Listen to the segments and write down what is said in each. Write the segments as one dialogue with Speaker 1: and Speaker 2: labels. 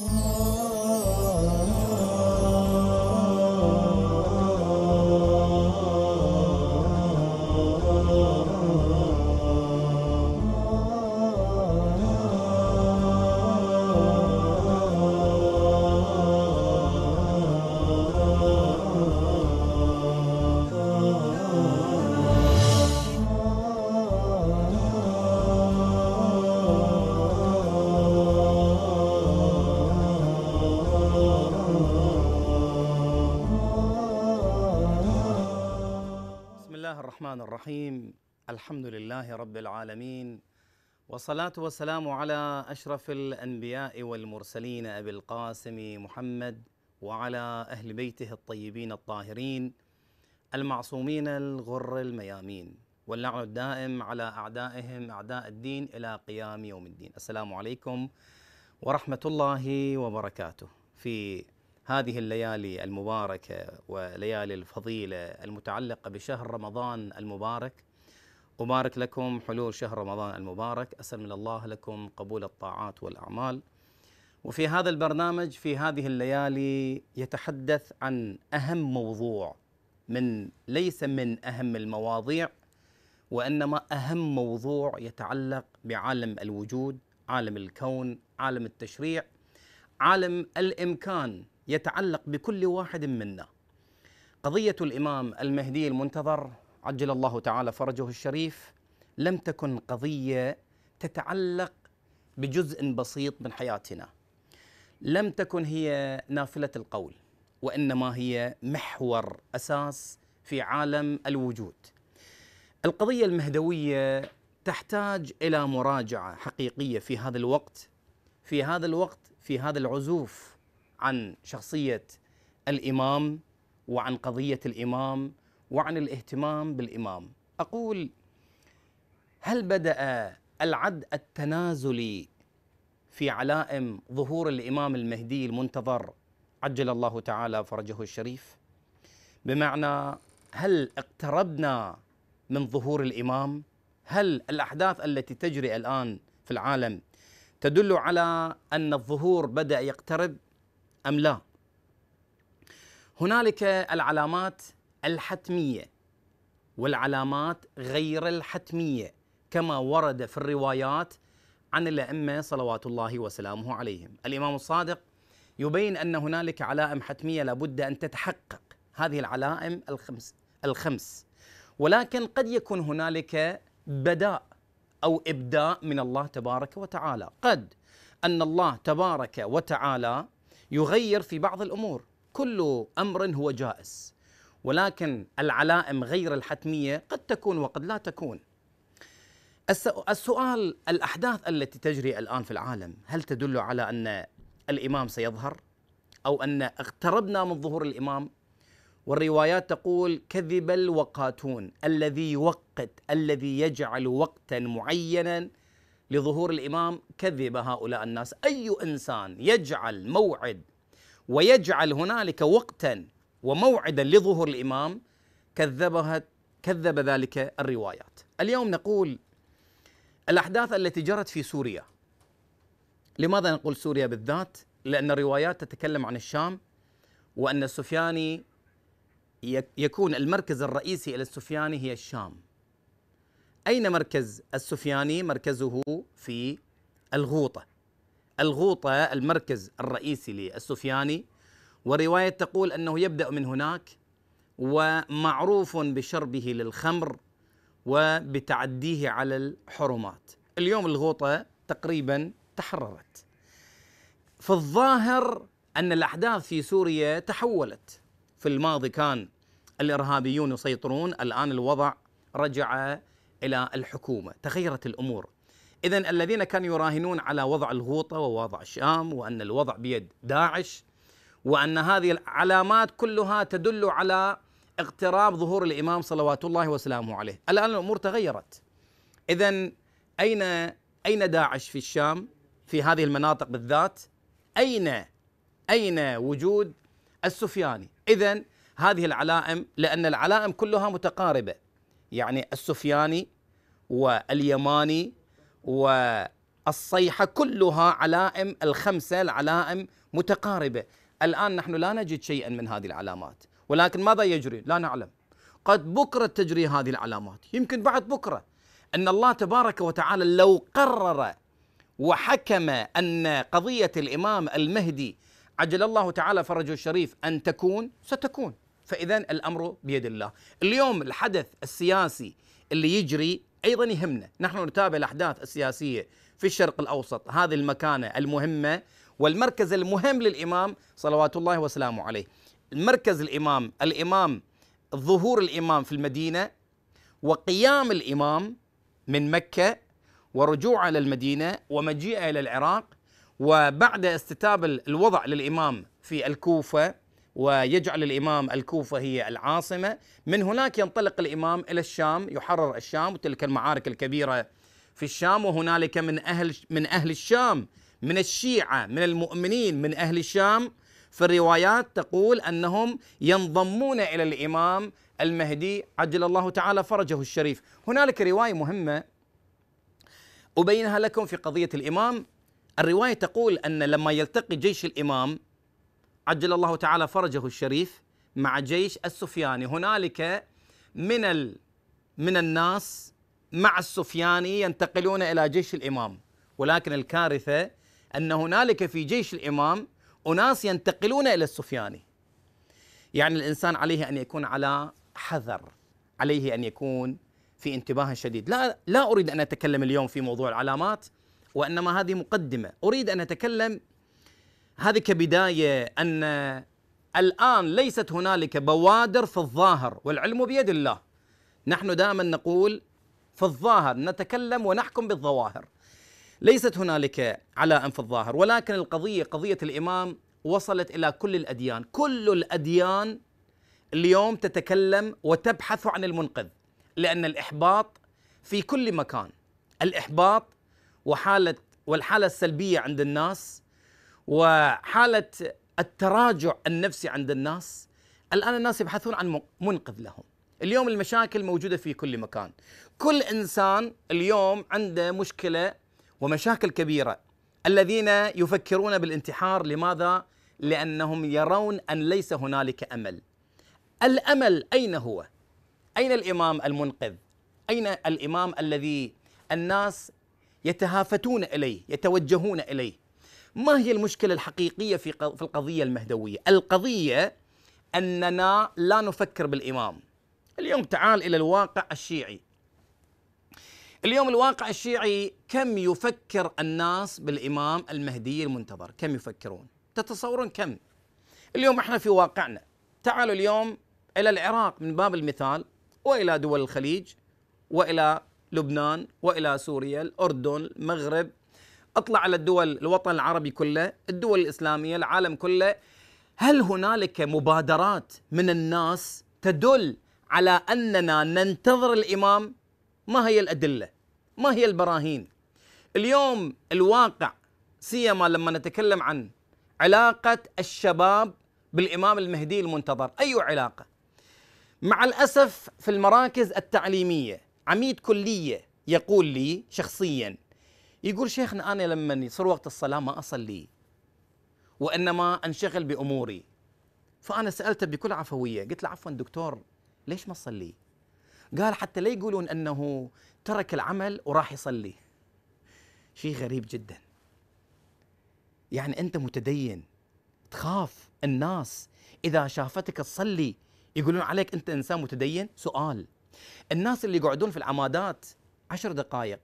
Speaker 1: Oh. الرحمن الرحيم الحمد لله رب العالمين والصلاة والسلام على أشرف الأنبياء والمرسلين أبي القاسم محمد وعلى أهل بيته الطيبين الطاهرين المعصومين الغر الميامين واللعن الدائم على أعدائهم أعداء الدين إلى قيام يوم الدين السلام عليكم ورحمة الله وبركاته في هذه الليالي المباركه وليالي الفضيله المتعلقه بشهر رمضان المبارك أبارك لكم حلول شهر رمضان المبارك أسأل من الله لكم قبول الطاعات والأعمال وفي هذا البرنامج في هذه الليالي يتحدث عن أهم موضوع من ليس من أهم المواضيع وإنما أهم موضوع يتعلق بعالم الوجود عالم الكون عالم التشريع عالم الإمكان يتعلق بكل واحد منا قضيه الامام المهدي المنتظر عجل الله تعالى فرجه الشريف لم تكن قضيه تتعلق بجزء بسيط من حياتنا لم تكن هي نافله القول وانما هي محور اساس في عالم الوجود القضيه المهدويه تحتاج الى مراجعه حقيقيه في هذا الوقت في هذا الوقت في هذا العزوف عن شخصيه الامام وعن قضيه الامام وعن الاهتمام بالامام اقول هل بدا العد التنازلي في علائم ظهور الامام المهدي المنتظر عجل الله تعالى فرجه الشريف بمعنى هل اقتربنا من ظهور الامام هل الاحداث التي تجري الان في العالم تدل على ان الظهور بدا يقترب أم لا هنالك العلامات الحتمية والعلامات غير الحتمية كما ورد في الروايات عن الأئمة صلوات الله وسلامه عليهم الإمام الصادق يبين أن هنالك علائم حتمية لابد أن تتحقق هذه العلائم الخمس, الخمس ولكن قد يكون هنالك بداء أو إبداء من الله تبارك وتعالى قد أن الله تبارك وتعالى يغير في بعض الامور كل امر هو جائز ولكن العلائم غير الحتميه قد تكون وقد لا تكون السؤال الاحداث التي تجري الان في العالم هل تدل على ان الامام سيظهر او ان اقتربنا من ظهور الامام والروايات تقول كذب الوقاتون الذي يوقت الذي يجعل وقتا معينا لظهور الامام كذب هؤلاء الناس اي انسان يجعل موعد ويجعل هنالك وقتا وموعدا لظهور الامام كذبها كذب ذلك الروايات اليوم نقول الاحداث التي جرت في سوريا لماذا نقول سوريا بالذات لان الروايات تتكلم عن الشام وان السفياني يكون المركز الرئيسي الى السفياني هي الشام أين مركز السفياني؟ مركزه في الغوطة الغوطة المركز الرئيسي للسفياني ورواية تقول أنه يبدأ من هناك ومعروف بشربه للخمر وبتعديه على الحرمات اليوم الغوطة تقريبا تحررت في الظاهر أن الأحداث في سوريا تحولت في الماضي كان الإرهابيون يسيطرون الآن الوضع رجع الى الحكومه، تغيرت الامور. اذا الذين كانوا يراهنون على وضع الغوطه ووضع الشام وان الوضع بيد داعش وان هذه العلامات كلها تدل على اقتراب ظهور الامام صلوات الله وسلامه عليه، الان الامور تغيرت. اذا اين اين داعش في الشام؟ في هذه المناطق بالذات؟ اين اين وجود السفياني؟ اذا هذه العلائم لان العلائم كلها متقاربه يعني السفياني واليماني والصيحة كلها علائم الخمسة العلائم متقاربة الآن نحن لا نجد شيئا من هذه العلامات ولكن ماذا يجري لا نعلم قد بكرة تجري هذه العلامات يمكن بعد بكرة أن الله تبارك وتعالى لو قرر وحكم أن قضية الإمام المهدي عجل الله تعالى فرجه الشريف أن تكون ستكون فإذا الأمر بيد الله اليوم الحدث السياسي اللي يجري أيضا يهمنا نحن نتابع الأحداث السياسية في الشرق الأوسط هذه المكانة المهمة والمركز المهم للإمام صلوات الله وسلامه عليه المركز الإمام الإمام ظهور الإمام في المدينة وقيام الإمام من مكة ورجوعه إلى المدينة ومجيئه إلى العراق وبعد استتاب الوضع للإمام في الكوفة ويجعل الإمام الكوفة هي العاصمة من هناك ينطلق الإمام إلى الشام يحرر الشام وتلك المعارك الكبيرة في الشام وهنالك من أهل من أهل الشام من الشيعة من المؤمنين من أهل الشام في الروايات تقول أنهم ينضمون إلى الإمام المهدي عجل الله تعالى فرجه الشريف هنالك رواية مهمة أبينها لكم في قضية الإمام الرواية تقول أن لما يلتقي جيش الإمام عجل الله تعالى فرجه الشريف مع جيش السفياني هنالك من ال من الناس مع السفياني ينتقلون الى جيش الامام ولكن الكارثه ان هنالك في جيش الامام اناس ينتقلون الى السفياني يعني الانسان عليه ان يكون على حذر عليه ان يكون في انتباه شديد لا لا اريد ان اتكلم اليوم في موضوع العلامات وانما هذه مقدمه اريد ان اتكلم هذه كبدايه ان الان ليست هنالك بوادر في الظاهر والعلم بيد الله نحن دائما نقول في الظاهر نتكلم ونحكم بالظواهر ليست هنالك على في الظاهر ولكن القضيه قضيه الامام وصلت الى كل الاديان كل الاديان اليوم تتكلم وتبحث عن المنقذ لان الاحباط في كل مكان الاحباط وحاله والحاله السلبيه عند الناس وحاله التراجع النفسي عند الناس الان الناس يبحثون عن منقذ لهم اليوم المشاكل موجوده في كل مكان كل انسان اليوم عنده مشكله ومشاكل كبيره الذين يفكرون بالانتحار لماذا لانهم يرون ان ليس هنالك امل الامل اين هو اين الامام المنقذ اين الامام الذي الناس يتهافتون اليه يتوجهون اليه ما هي المشكلة الحقيقية في في القضية المهدوية؟ القضية أننا لا نفكر بالإمام. اليوم تعال إلى الواقع الشيعي. اليوم الواقع الشيعي كم يفكر الناس بالإمام المهدي المنتظر؟ كم يفكرون؟ تتصورون كم؟ اليوم احنا في واقعنا. تعالوا اليوم إلى العراق من باب المثال وإلى دول الخليج وإلى لبنان وإلى سوريا، الأردن، المغرب، اطلع على الدول الوطن العربي كله الدول الإسلامية العالم كله هل هنالك مبادرات من الناس تدل على أننا ننتظر الإمام ما هي الأدلة ما هي البراهين اليوم الواقع سيما لما نتكلم عن علاقة الشباب بالإمام المهدي المنتظر أي علاقة مع الأسف في المراكز التعليمية عميد كلية يقول لي شخصيا يقول شيخنا أنا لما يصير وقت الصلاة ما أصلي وإنما أنشغل بأموري فأنا سألته بكل عفوية قلت له عفوا دكتور ليش ما تصلي قال حتى لا يقولون أنه ترك العمل وراح يصلي شيء غريب جدا يعني أنت متدين تخاف الناس إذا شافتك تصلي يقولون عليك أنت إنسان متدين سؤال الناس اللي يقعدون في العمادات عشر دقائق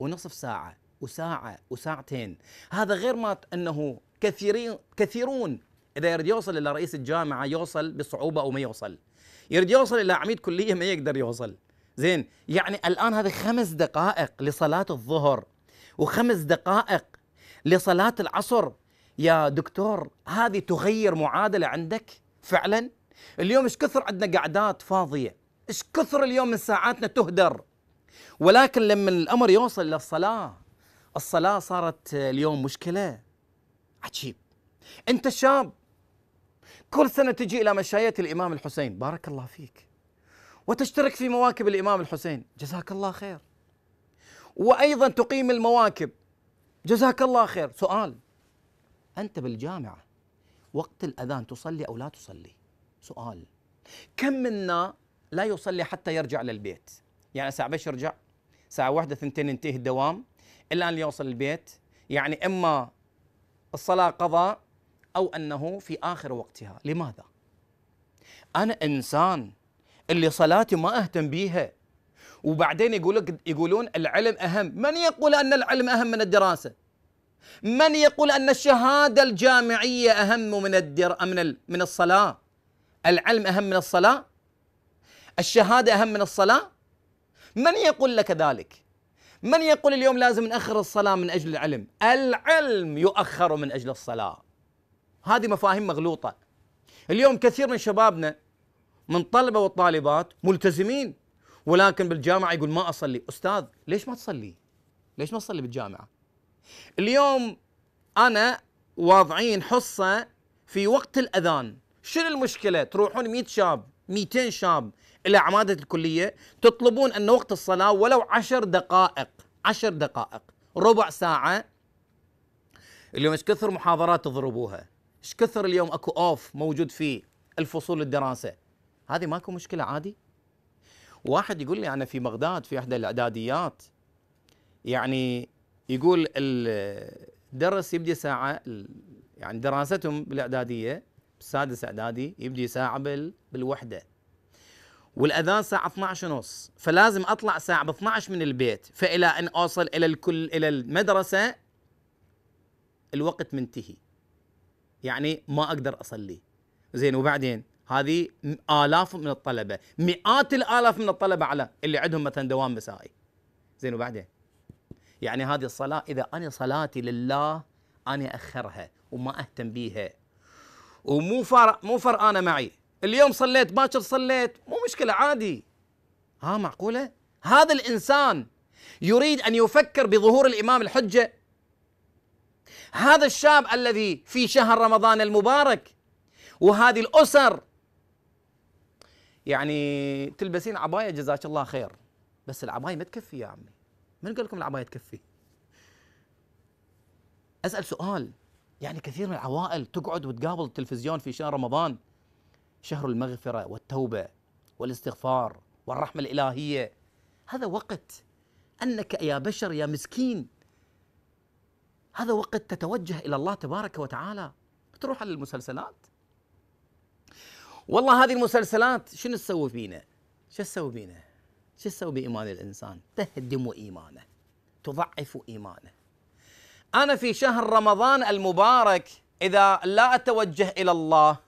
Speaker 1: ونصف ساعة وساعة وساعتين هذا غير ما أنه كثيرين كثيرون إذا يريد يوصل إلى رئيس الجامعة يوصل بصعوبة أو ما يوصل يريد يوصل إلى عميد كلية ما يقدر يوصل زين يعني الآن هذه خمس دقائق لصلاة الظهر وخمس دقائق لصلاة العصر يا دكتور هذه تغير معادلة عندك فعلا اليوم ايش كثر عندنا قعدات فاضية ايش كثر اليوم من ساعاتنا تهدر ولكن لما الأمر يوصل للصلاة الصلاة صارت اليوم مشكلة عجيب أنت شاب كل سنة تجي إلى مشاية الإمام الحسين بارك الله فيك وتشترك في مواكب الإمام الحسين جزاك الله خير وأيضا تقيم المواكب جزاك الله خير سؤال أنت بالجامعة وقت الأذان تصلي أو لا تصلي سؤال كم منا لا يصلي حتى يرجع للبيت يعني الساعة 10 يرجع الساعة واحدة ثنتين ينتهي الدوام الان يوصل البيت يعني اما الصلاه قضاء او انه في اخر وقتها لماذا انا انسان اللي صلاتي ما اهتم بيها وبعدين يقول لك يقولون العلم اهم من يقول ان العلم اهم من الدراسه من يقول ان الشهاده الجامعيه اهم من الدر من من الصلاه العلم اهم من الصلاه الشهاده اهم من الصلاه من يقول لك ذلك من يقول اليوم لازم نأخر الصلاة من أجل العلم العلم يؤخر من أجل الصلاة هذه مفاهيم مغلوطة اليوم كثير من شبابنا من طلبة والطالبات ملتزمين ولكن بالجامعة يقول ما أصلي أستاذ ليش ما تصلي ليش ما تصلي بالجامعة اليوم أنا واضعين حصة في وقت الأذان شنو المشكلة تروحون 100 شاب 200 شاب إلى عمادة الكلية تطلبون أن وقت الصلاة ولو عشر دقائق عشر دقائق ربع ساعة اليوم ايش كثر محاضرات تضربوها ايش كثر اليوم اكو اوف موجود في الفصول الدراسة هذه ماكو مشكلة عادي واحد يقول لي أنا في بغداد في إحدى الإعداديات يعني يقول الدرس يبدي ساعة يعني دراستهم بالإعدادية السادس إعدادي يبدي ساعة بالوحدة والاذان الساعه 12 ونص فلازم اطلع الساعه 12 من البيت فالى ان اوصل الى الكل الى المدرسه الوقت منتهي يعني ما اقدر اصلي زين وبعدين هذه الاف من الطلبه مئات الالاف من الطلبه على اللي عندهم مثلا دوام مسائي زين وبعدين يعني هذه الصلاه اذا انا صلاتي لله انا اخرها وما اهتم بيها ومو فرق مو فرقانه معي اليوم صليت باكر صليت مو مشكله عادي ها معقوله هذا الانسان يريد ان يفكر بظهور الامام الحجه هذا الشاب الذي في شهر رمضان المبارك وهذه الاسر يعني تلبسين عبايه جزاك الله خير بس العبايه ما تكفي يا عمي من قال لكم العبايه تكفي اسال سؤال يعني كثير من العوائل تقعد وتقابل التلفزيون في شهر رمضان شهر المغفرة والتوبة والاستغفار والرحمة الإلهية هذا وقت أنك يا بشر يا مسكين هذا وقت تتوجه إلى الله تبارك وتعالى تروح على المسلسلات والله هذه المسلسلات شنو تسوي فينا شو تسوي فينا شو تسوي بإيمان الإنسان تهدم إيمانه تضعف إيمانه أنا في شهر رمضان المبارك إذا لا أتوجه إلى الله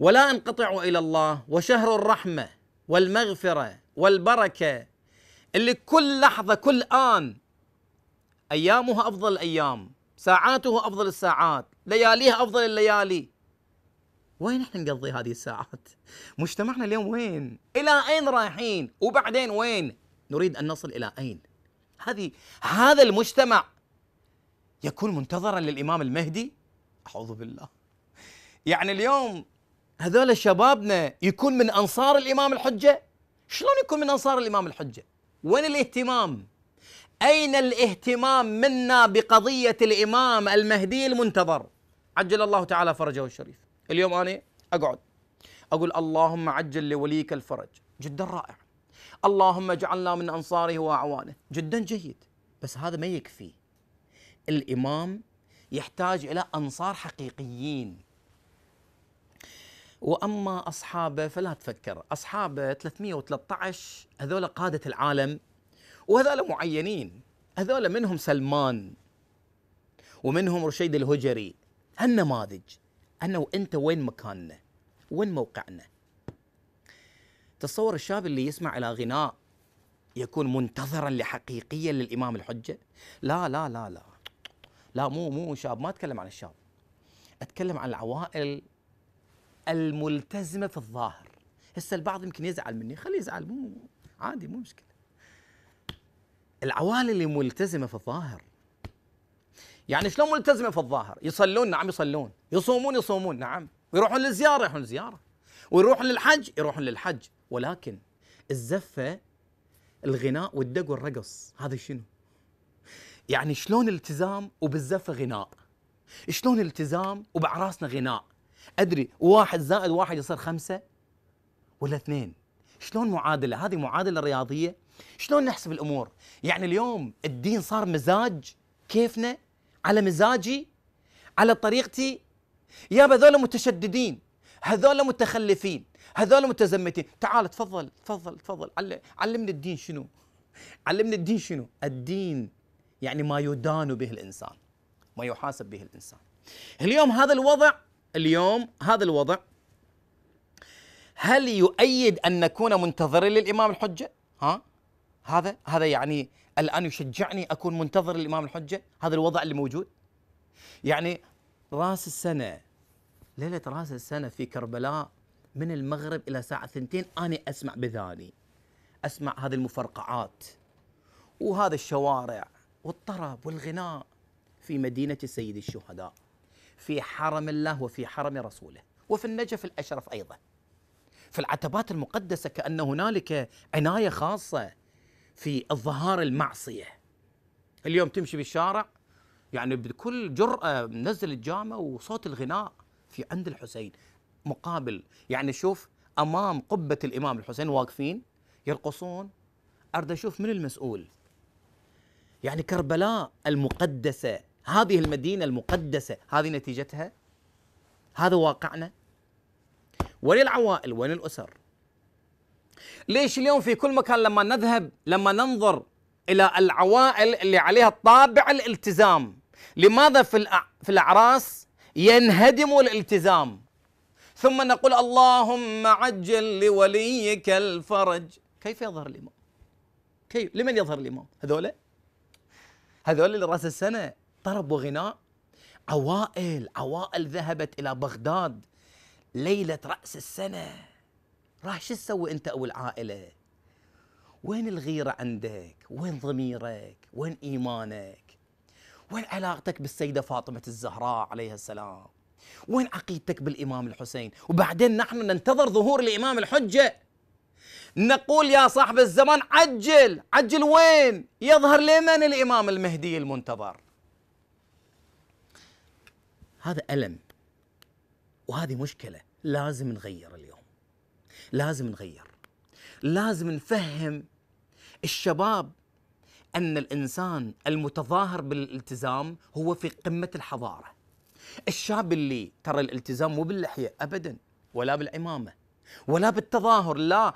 Speaker 1: ولا انقطع الى الله وشهر الرحمه والمغفره والبركه اللي كل لحظه كل ان ايامها افضل الايام ساعاته افضل الساعات لياليها افضل الليالي وين احنا نقضي هذه الساعات مجتمعنا اليوم وين الى اين رايحين وبعدين وين نريد ان نصل الى اين هذه هذا المجتمع يكون منتظرا للامام المهدي اعوذ بالله يعني اليوم هذول شبابنا يكون من انصار الامام الحجه؟ شلون يكون من انصار الامام الحجه؟ وين الاهتمام؟ اين الاهتمام منا بقضيه الامام المهدي المنتظر؟ عجل الله تعالى فرجه الشريف، اليوم انا اقعد اقول اللهم عجل لوليك الفرج، جدا رائع. اللهم اجعلنا من انصاره واعوانه، جدا جيد، بس هذا ما يكفي. الامام يحتاج الى انصار حقيقيين واما اصحابه فلا تفكر اصحابه 313 هذول قاده العالم وهذول معينين هذول منهم سلمان ومنهم رشيد الهجري هالنماذج انا وانت وين مكاننا وين موقعنا تصور الشاب اللي يسمع الى غناء يكون منتظرا لحقيقيا للامام الحجه لا لا لا لا لا مو مو شاب ما اتكلم عن الشاب اتكلم عن العوائل الملتزمه في الظاهر هسه البعض يمكن يزعل مني خليه يزعل مو عادي مو مشكله العوالي اللي ملتزمه في الظاهر يعني شلون ملتزمه في الظاهر يصلون نعم يصلون يصومون يصومون نعم ويروحون للزياره يروحون للزياره ويروحون للحج يروحون للحج ولكن الزفه الغناء والدق والرقص هذا شنو يعني شلون التزام وبالزفه غناء شلون التزام وبعراسنا غناء أدري واحد زائد واحد يصير خمسة ولا اثنين شلون معادلة هذه معادلة رياضية شلون نحسب الأمور يعني اليوم الدين صار مزاج كيفنا على مزاجي على طريقتي يا هذول متشددين هذول متخلفين هذول متزمتين تعال تفضل تفضل تفضل علمني الدين شنو علمني الدين شنو الدين يعني ما يدان به الإنسان ما يحاسب به الإنسان اليوم هذا الوضع اليوم هذا الوضع هل يؤيد ان نكون منتظرين للامام الحجه؟ ها؟ هذا هذا يعني الان يشجعني اكون منتظر للامام الحجه؟ هذا الوضع اللي موجود؟ يعني راس السنه ليله راس السنه في كربلاء من المغرب الى الساعه ثنتين انا اسمع بذاني اسمع هذه المفرقعات وهذا الشوارع والطرب والغناء في مدينه سيد الشهداء في حرم الله وفي حرم رسوله وفي النجف الأشرف أيضا في العتبات المقدسة كأن هنالك عناية خاصة في الظهار المعصية اليوم تمشي بالشارع يعني بكل جرأة نزل الجامة وصوت الغناء في عند الحسين مقابل يعني شوف أمام قبة الإمام الحسين واقفين يرقصون أرد أشوف من المسؤول يعني كربلاء المقدسة هذه المدينه المقدسه هذه نتيجتها هذا واقعنا وللعوائل الأسر ليش اليوم في كل مكان لما نذهب لما ننظر الى العوائل اللي عليها طابع الالتزام لماذا في في الاعراس ينهدم الالتزام ثم نقول اللهم عجل لوليك الفرج كيف يظهر الامام كيف لمن يظهر الامام هذولا هذول اللي راس السنه طرب وغناء عوائل عوائل ذهبت إلى بغداد ليلة رأس السنة راح شو تسوي أنت أو العائلة وين الغيرة عندك وين ضميرك وين إيمانك وين علاقتك بالسيدة فاطمة الزهراء عليها السلام وين عقيدتك بالإمام الحسين وبعدين نحن ننتظر ظهور الإمام الحجة نقول يا صاحب الزمان عجل عجل وين يظهر لمن الإمام المهدي المنتظر هذا ألم وهذه مشكلة لازم نغير اليوم لازم نغير لازم نفهم الشباب أن الإنسان المتظاهر بالالتزام هو في قمة الحضارة الشاب اللي ترى الالتزام مو باللحية أبدا ولا بالعمامة ولا بالتظاهر لا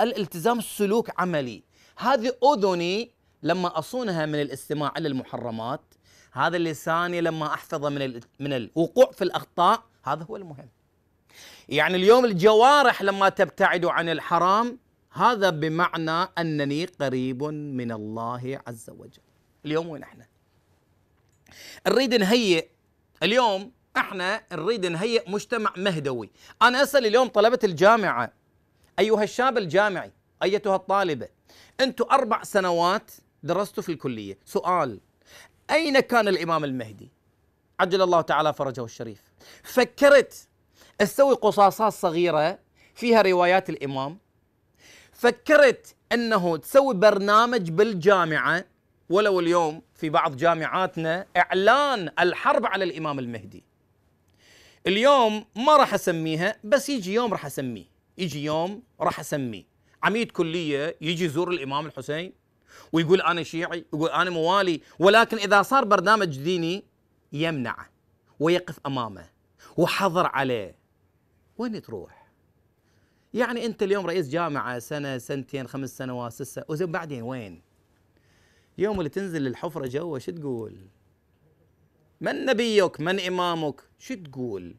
Speaker 1: الالتزام سلوك عملي هذه أذني لما أصونها من الاستماع إلى المحرمات هذا لساني لما احفظه من من الوقوع في الاخطاء هذا هو المهم يعني اليوم الجوارح لما تبتعد عن الحرام هذا بمعنى انني قريب من الله عز وجل اليوم وين احنا نريد نهيئ اليوم احنا نريد نهيئ مجتمع مهدوي انا اسال اليوم طلبه الجامعه ايها الشاب الجامعي ايتها الطالبه انتم اربع سنوات درستوا في الكليه سؤال أين كان الإمام المهدي عجل الله تعالى فرجه الشريف فكرت أسوي قصاصات صغيرة فيها روايات الإمام فكرت أنه تسوي برنامج بالجامعة ولو اليوم في بعض جامعاتنا إعلان الحرب على الإمام المهدي اليوم ما راح أسميها بس يجي يوم راح أسميه يجي يوم راح أسميه عميد كلية يجي يزور الإمام الحسين ويقول انا شيعي يقول انا موالي ولكن اذا صار برنامج ديني يمنعه ويقف امامه وحظر عليه وين تروح؟ يعني انت اليوم رئيس جامعه سنه سنتين خمس سنوات ست وزين بعدين وين؟ يوم اللي تنزل للحفره جوا شو تقول؟ من نبيك؟ من امامك؟ شو تقول؟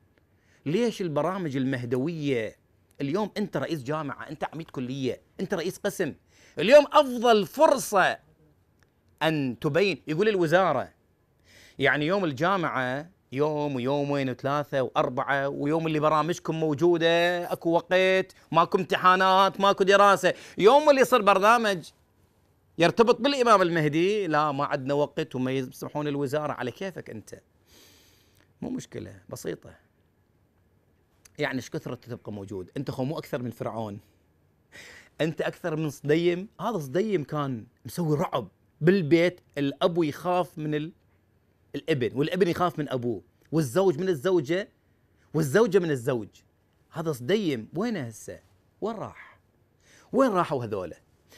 Speaker 1: ليش البرامج المهدويه؟ اليوم انت رئيس جامعه، انت عميد كليه، انت رئيس قسم، اليوم افضل فرصه ان تبين يقول الوزاره يعني يوم الجامعه يوم ويومين وثلاثة وأربعة ويوم اللي برامجكم موجودة أكو وقت ماكو امتحانات ماكو دراسة يوم اللي يصير برنامج يرتبط بالإمام المهدي لا ما عندنا وقت وما يسمحون الوزارة على كيفك أنت مو مشكلة بسيطة يعني ايش كثرة تبقى موجود أنت خو مو أكثر من فرعون انت اكثر من صديم هذا صديم كان مسوي رعب بالبيت الاب يخاف من ال... الابن والابن يخاف من ابوه والزوج من الزوجه والزوجه من الزوج هذا صديم وينه هسه وين راح وين راحوا هذولا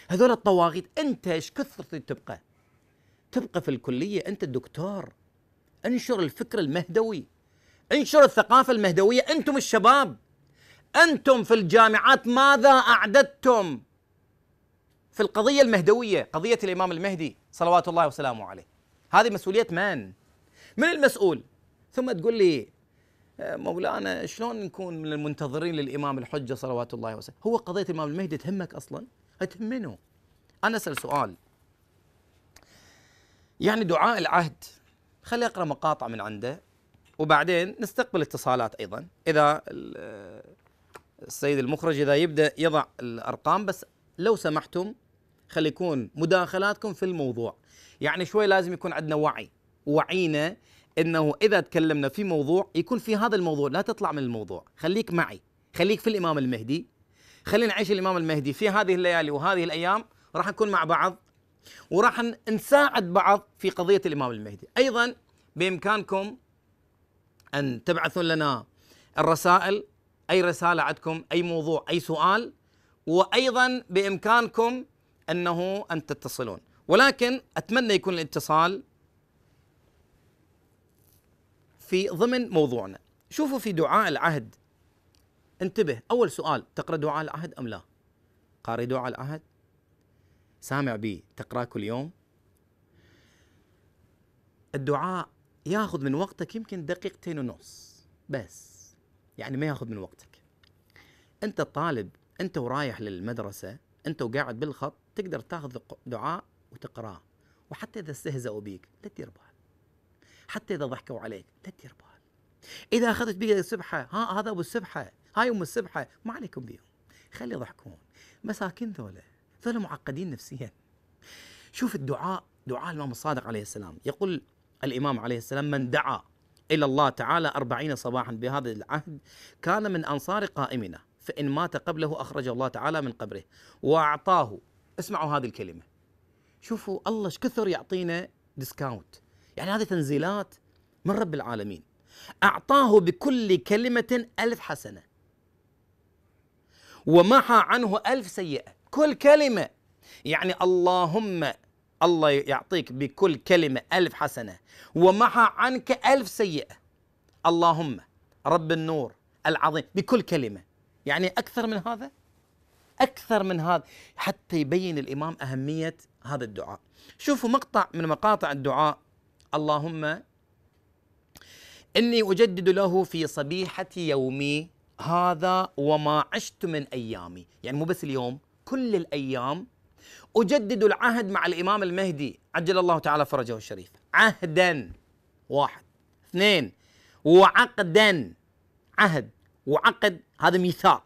Speaker 1: هذول الطواغيت انت ايش كثر تبقى تبقى في الكليه انت الدكتور انشر الفكر المهدوي انشر الثقافه المهدويه انتم الشباب أنتم في الجامعات ماذا أعددتم في القضية المهدوية قضية الإمام المهدي صلوات الله وسلامه عليه هذه مسؤولية من؟ من المسؤول؟ ثم تقول لي آه، مولانا شلون نكون من المنتظرين للإمام الحجة صلوات الله وسلامه هو قضية الإمام المهدي تهمك أصلا؟ تهمنه أنا أسأل سؤال يعني دعاء العهد خلي أقرأ مقاطع من عنده وبعدين نستقبل اتصالات أيضا إذا آه، السيد المخرج اذا يبدا يضع الارقام بس لو سمحتم خلي يكون مداخلاتكم في الموضوع يعني شوي لازم يكون عندنا وعي وعينا انه اذا تكلمنا في موضوع يكون في هذا الموضوع لا تطلع من الموضوع خليك معي خليك في الامام المهدي خلينا نعيش الامام المهدي في هذه الليالي وهذه الايام راح نكون مع بعض وراح نساعد بعض في قضيه الامام المهدي ايضا بامكانكم ان تبعثون لنا الرسائل اي رساله عندكم اي موضوع اي سؤال وايضا بامكانكم انه ان تتصلون ولكن اتمنى يكون الاتصال في ضمن موضوعنا شوفوا في دعاء العهد انتبه اول سؤال تقرا دعاء العهد ام لا قاري دعاء العهد سامع بي تقراه كل يوم الدعاء ياخذ من وقتك يمكن دقيقتين ونص بس يعني ما ياخذ من وقتك انت الطالب انت ورايح للمدرسه انت وقاعد بالخط تقدر تاخذ دعاء وتقراه وحتى اذا استهزأوا بيك لا تدير بال حتى اذا ضحكوا عليك لا تدير بال اذا اخذت بيك السبحه ها هذا ابو السبحه هاي ام السبحه ما عليكم بيهم خلي يضحكون مساكين ذولا ذولا معقدين نفسيا شوف الدعاء دعاء الامام الصادق عليه السلام يقول الامام عليه السلام من دعا إلى الله تعالى أربعين صباحا بهذا العهد كان من أنصار قائمنا فإن مات قبله أخرج الله تعالى من قبره وأعطاه اسمعوا هذه الكلمة شوفوا الله ايش كثر يعطينا ديسكاونت يعني هذه تنزيلات من رب العالمين أعطاه بكل كلمة ألف حسنة ومحى عنه ألف سيئة كل كلمة يعني اللهم الله يعطيك بكل كلمة ألف حسنة ومحى عنك ألف سيئة اللهم رب النور العظيم بكل كلمة يعني أكثر من هذا أكثر من هذا حتى يبين الإمام أهمية هذا الدعاء شوفوا مقطع من مقاطع الدعاء اللهم إني أجدد له في صبيحة يومي هذا وما عشت من أيامي يعني مو بس اليوم كل الأيام أجدد العهد مع الإمام المهدي عجل الله تعالى فرجه الشريف عهدا واحد اثنين وعقدا عهد وعقد هذا ميثاق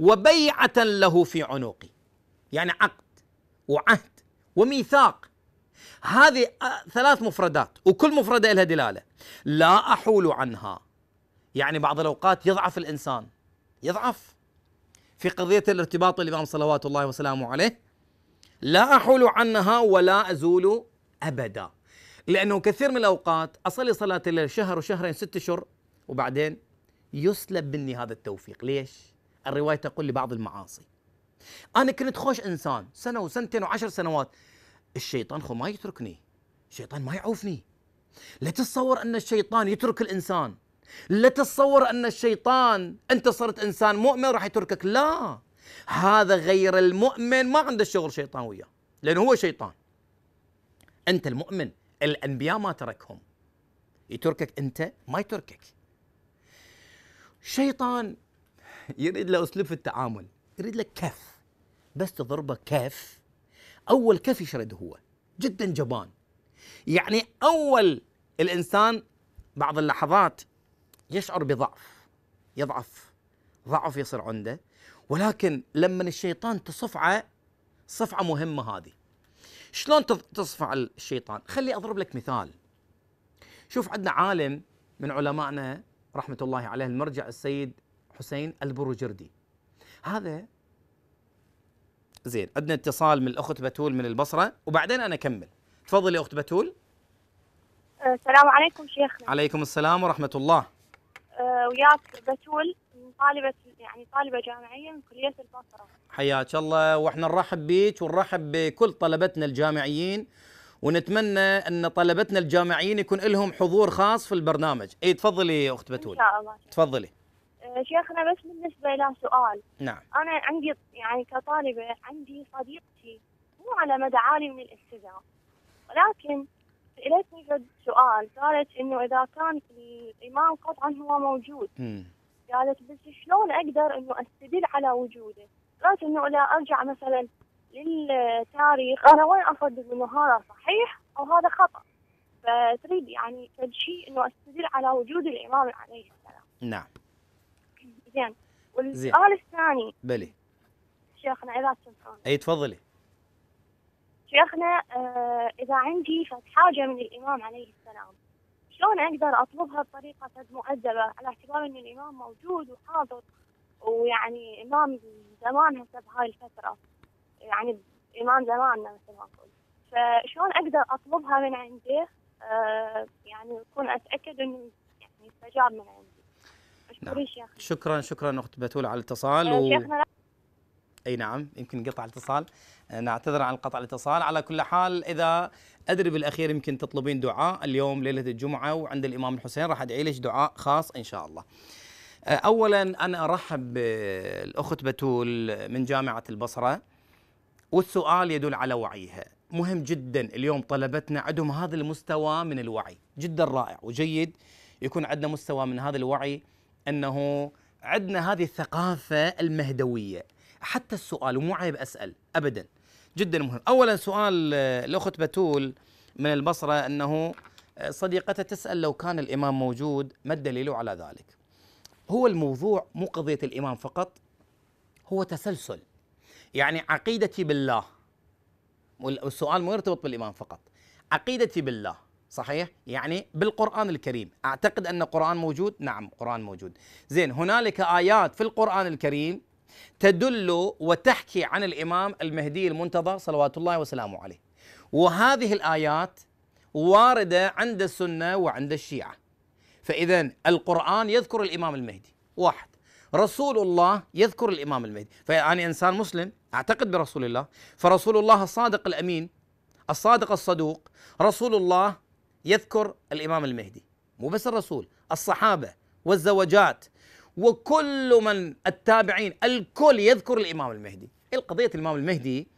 Speaker 1: وبيعة له في عنقي يعني عقد وعهد وميثاق هذه آه، ثلاث مفردات وكل مفردة لها دلالة لا أحول عنها يعني بعض الأوقات يضعف الإنسان يضعف في قضية الارتباط الإمام صلوات الله وسلامه عليه لا أحول عنها ولا أزول أبدا لأنه كثير من الأوقات أصلي صلاة الليل شهر وشهرين ست أشهر وبعدين يسلب مني هذا التوفيق ليش؟ الرواية تقول لبعض المعاصي أنا كنت خوش إنسان سنة وسنتين وعشر سنوات الشيطان خو ما يتركني الشيطان ما يعوفني لا تتصور أن الشيطان يترك الإنسان لا تتصور أن الشيطان أنت صرت إنسان مؤمن راح يتركك لا هذا غير المؤمن ما عنده شغل شيطان وياه لأنه هو شيطان أنت المؤمن الأنبياء ما تركهم يتركك أنت ما يتركك شيطان يريد له أسلوب في التعامل يريد لك كف بس تضربه كف أول كف يشرد هو جدا جبان يعني أول الإنسان بعض اللحظات يشعر بضعف يضعف ضعف يصير عنده ولكن لما الشيطان تصفعه صفعه مهمه هذه شلون تصفع الشيطان خلي اضرب لك مثال شوف عندنا عالم من علمائنا رحمه الله عليه المرجع السيد حسين البروجردي هذا زين عندنا اتصال من الاخت بتول من البصره وبعدين انا اكمل تفضلي اخت بتول
Speaker 2: السلام عليكم شيخنا
Speaker 1: عليكم السلام ورحمه الله
Speaker 2: أه، وياك بتول طالبة يعني طالبة جامعية من كلية البصرة
Speaker 1: حياك الله واحنا نرحب بيك ونرحب بكل طلبتنا الجامعيين ونتمنى ان طلبتنا الجامعيين يكون لهم حضور خاص في البرنامج، اي تفضلي اخت بتول. ان شاء الله. تفضلي.
Speaker 2: أه، شيخنا بس بالنسبة إلى سؤال نعم أنا عندي يعني كطالبة عندي صديقتي مو على مدى عالي من الاستجابه ولكن سألتني سؤال قالت إنه إذا كان الإمام قطعا هو موجود م. قالت بس شلون اقدر انه استدل على وجوده؟ قالت انه لا ارجع مثلا للتاريخ انا وين اصدق انه هذا صحيح او هذا خطا؟ فتريد يعني تدشي انه استدل على وجود الامام عليه السلام. نعم. زين والسؤال الثاني بلي شيخنا اذا سمحان اي تفضلي شيخنا آه، اذا عندي حاجه من الامام عليه السلام شلون اقدر اطلبها بطريقه مؤدبه على اعتبار ان الامام موجود وحاضر ويعني امام زمان هسه بهاي الفتره يعني امام زماننا مثل ما نقول فشلون اقدر اطلبها من عندي أه يعني اكون اتاكد انه يعني استجاب من عندي
Speaker 1: نعم. شكرا شكرا اخت بتول على الاتصال و... اي نعم يمكن قطع الاتصال نعتذر عن قطع الاتصال على كل حال اذا ادري بالاخير يمكن تطلبين دعاء اليوم ليله الجمعه وعند الامام الحسين راح ادعي لك دعاء خاص ان شاء الله. أه، اولا انا ارحب بالاخت بتول من جامعه البصره والسؤال يدل على وعيها، مهم جدا اليوم طلبتنا عندهم هذا المستوى من الوعي، جدا رائع وجيد يكون عندنا مستوى من هذا الوعي انه عندنا هذه الثقافه المهدويه، حتى السؤال ومو عيب اسال ابدا، جدا مهم اولا سؤال آه، الاخت بتول من البصره انه آه، صديقتها تسال لو كان الامام موجود ما الدليل على ذلك هو الموضوع مو قضيه الامام فقط هو تسلسل يعني عقيدتي بالله والسؤال مو يرتبط بالامام فقط عقيدتي بالله صحيح يعني بالقران الكريم اعتقد ان القران موجود نعم قران موجود زين هنالك ايات في القران الكريم تدل وتحكي عن الامام المهدي المنتظر صلوات الله وسلامه عليه. وهذه الايات وارده عند السنه وعند الشيعه. فاذا القران يذكر الامام المهدي، واحد. رسول الله يذكر الامام المهدي، فانا انسان مسلم اعتقد برسول الله، فرسول الله الصادق الامين الصادق الصدوق رسول الله يذكر الامام المهدي، مو بس الرسول، الصحابه والزوجات وكل من التابعين الكل يذكر الامام المهدي القضيه إيه الامام المهدي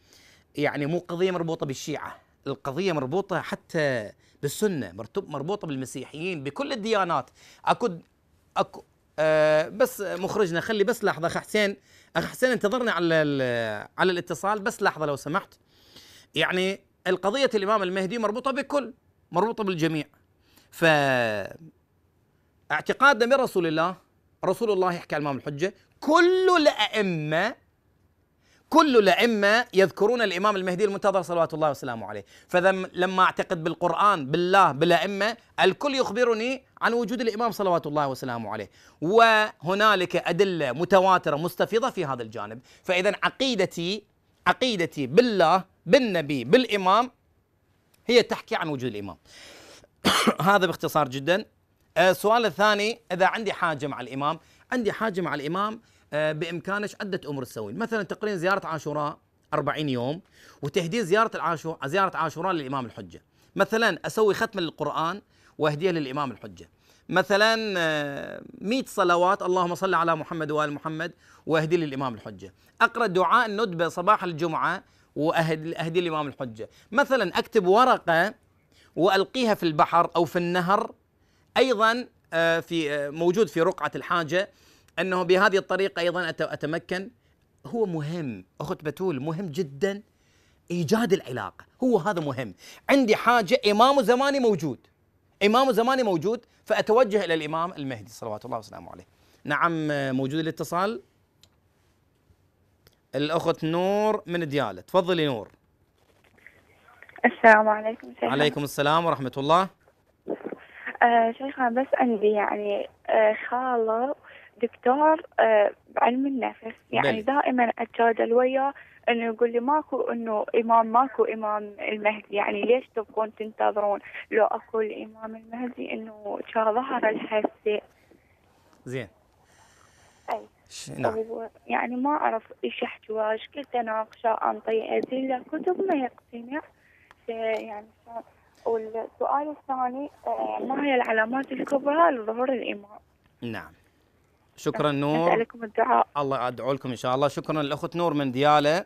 Speaker 1: يعني مو قضيه مربوطه بالشيعه القضيه مربوطه حتى بالسنه مربوطه بالمسيحيين بكل الديانات اكو اكو أه بس مخرجنا خلي بس لحظه اخ حسين اخ حسين انتظرني على على الاتصال بس لحظه لو سمحت يعني القضيه الامام المهدي مربوطه بكل مربوطه بالجميع ف اعتقادنا برسول الله رسول الله يحكي على الإمام الحجة كل الأئمة كل الأئمة يذكرون الإمام المهدي المنتظر صلوات الله وسلامه عليه فلما أعتقد بالقرآن بالله بالأئمة الكل يخبرني عن وجود الإمام صلوات الله وسلامه عليه وهنالك أدلة متواترة مستفيضة في هذا الجانب فإذا عقيدتي عقيدتي بالله بالنبي بالإمام هي تحكي عن وجود الإمام هذا باختصار جدا السؤال آه، الثاني اذا عندي حاجه مع الامام عندي حاجه مع الامام آه، بامكانك عده امور تسوين مثلا تقرين زياره عاشوراء 40 يوم وتهدي زياره العاشوراء زياره عاشوراء للامام الحجه مثلا اسوي ختم للقران واهديه للامام الحجه مثلا 100 آه، صلوات اللهم صل على محمد وال محمد واهدي للامام الحجه اقرا دعاء الندبه صباح الجمعه واهدي للامام الحجه مثلا اكتب ورقه والقيها في البحر او في النهر ايضا آه، في آه، موجود في رقعه الحاجه انه بهذه الطريقه ايضا اتمكن هو مهم اخت بتول مهم جدا ايجاد العلاقه هو هذا مهم عندي حاجه امام زماني موجود امام زماني موجود فاتوجه الى الامام المهدي صلوات الله وسلامه عليه نعم آه، موجود الاتصال الاخت نور من دياله تفضلي نور
Speaker 2: السلام عليكم سيدنا. عليكم
Speaker 1: السلام ورحمه الله
Speaker 2: آه، شيخة بس عندي يعني آه، خاله دكتور آه، بعلم النفس يعني بل. دائما اتجادل وياه انه يقول لي ماكو انه امام ماكو امام المهدي يعني ليش تبقون تنتظرون لو اكو الامام المهدي انه كان ظهر الحسي زين اي نعم. طيب، يعني ما اعرف ايش احكي وايش كنت اناقشه انطي ادله كتب ما يقتنع يعني والسؤال الثاني آه، ما هي العلامات الكبرى لظهور الإمام؟
Speaker 1: نعم شكرا نور الدعاء الله أدعو لكم إن شاء الله شكرا للأخت نور من ديالة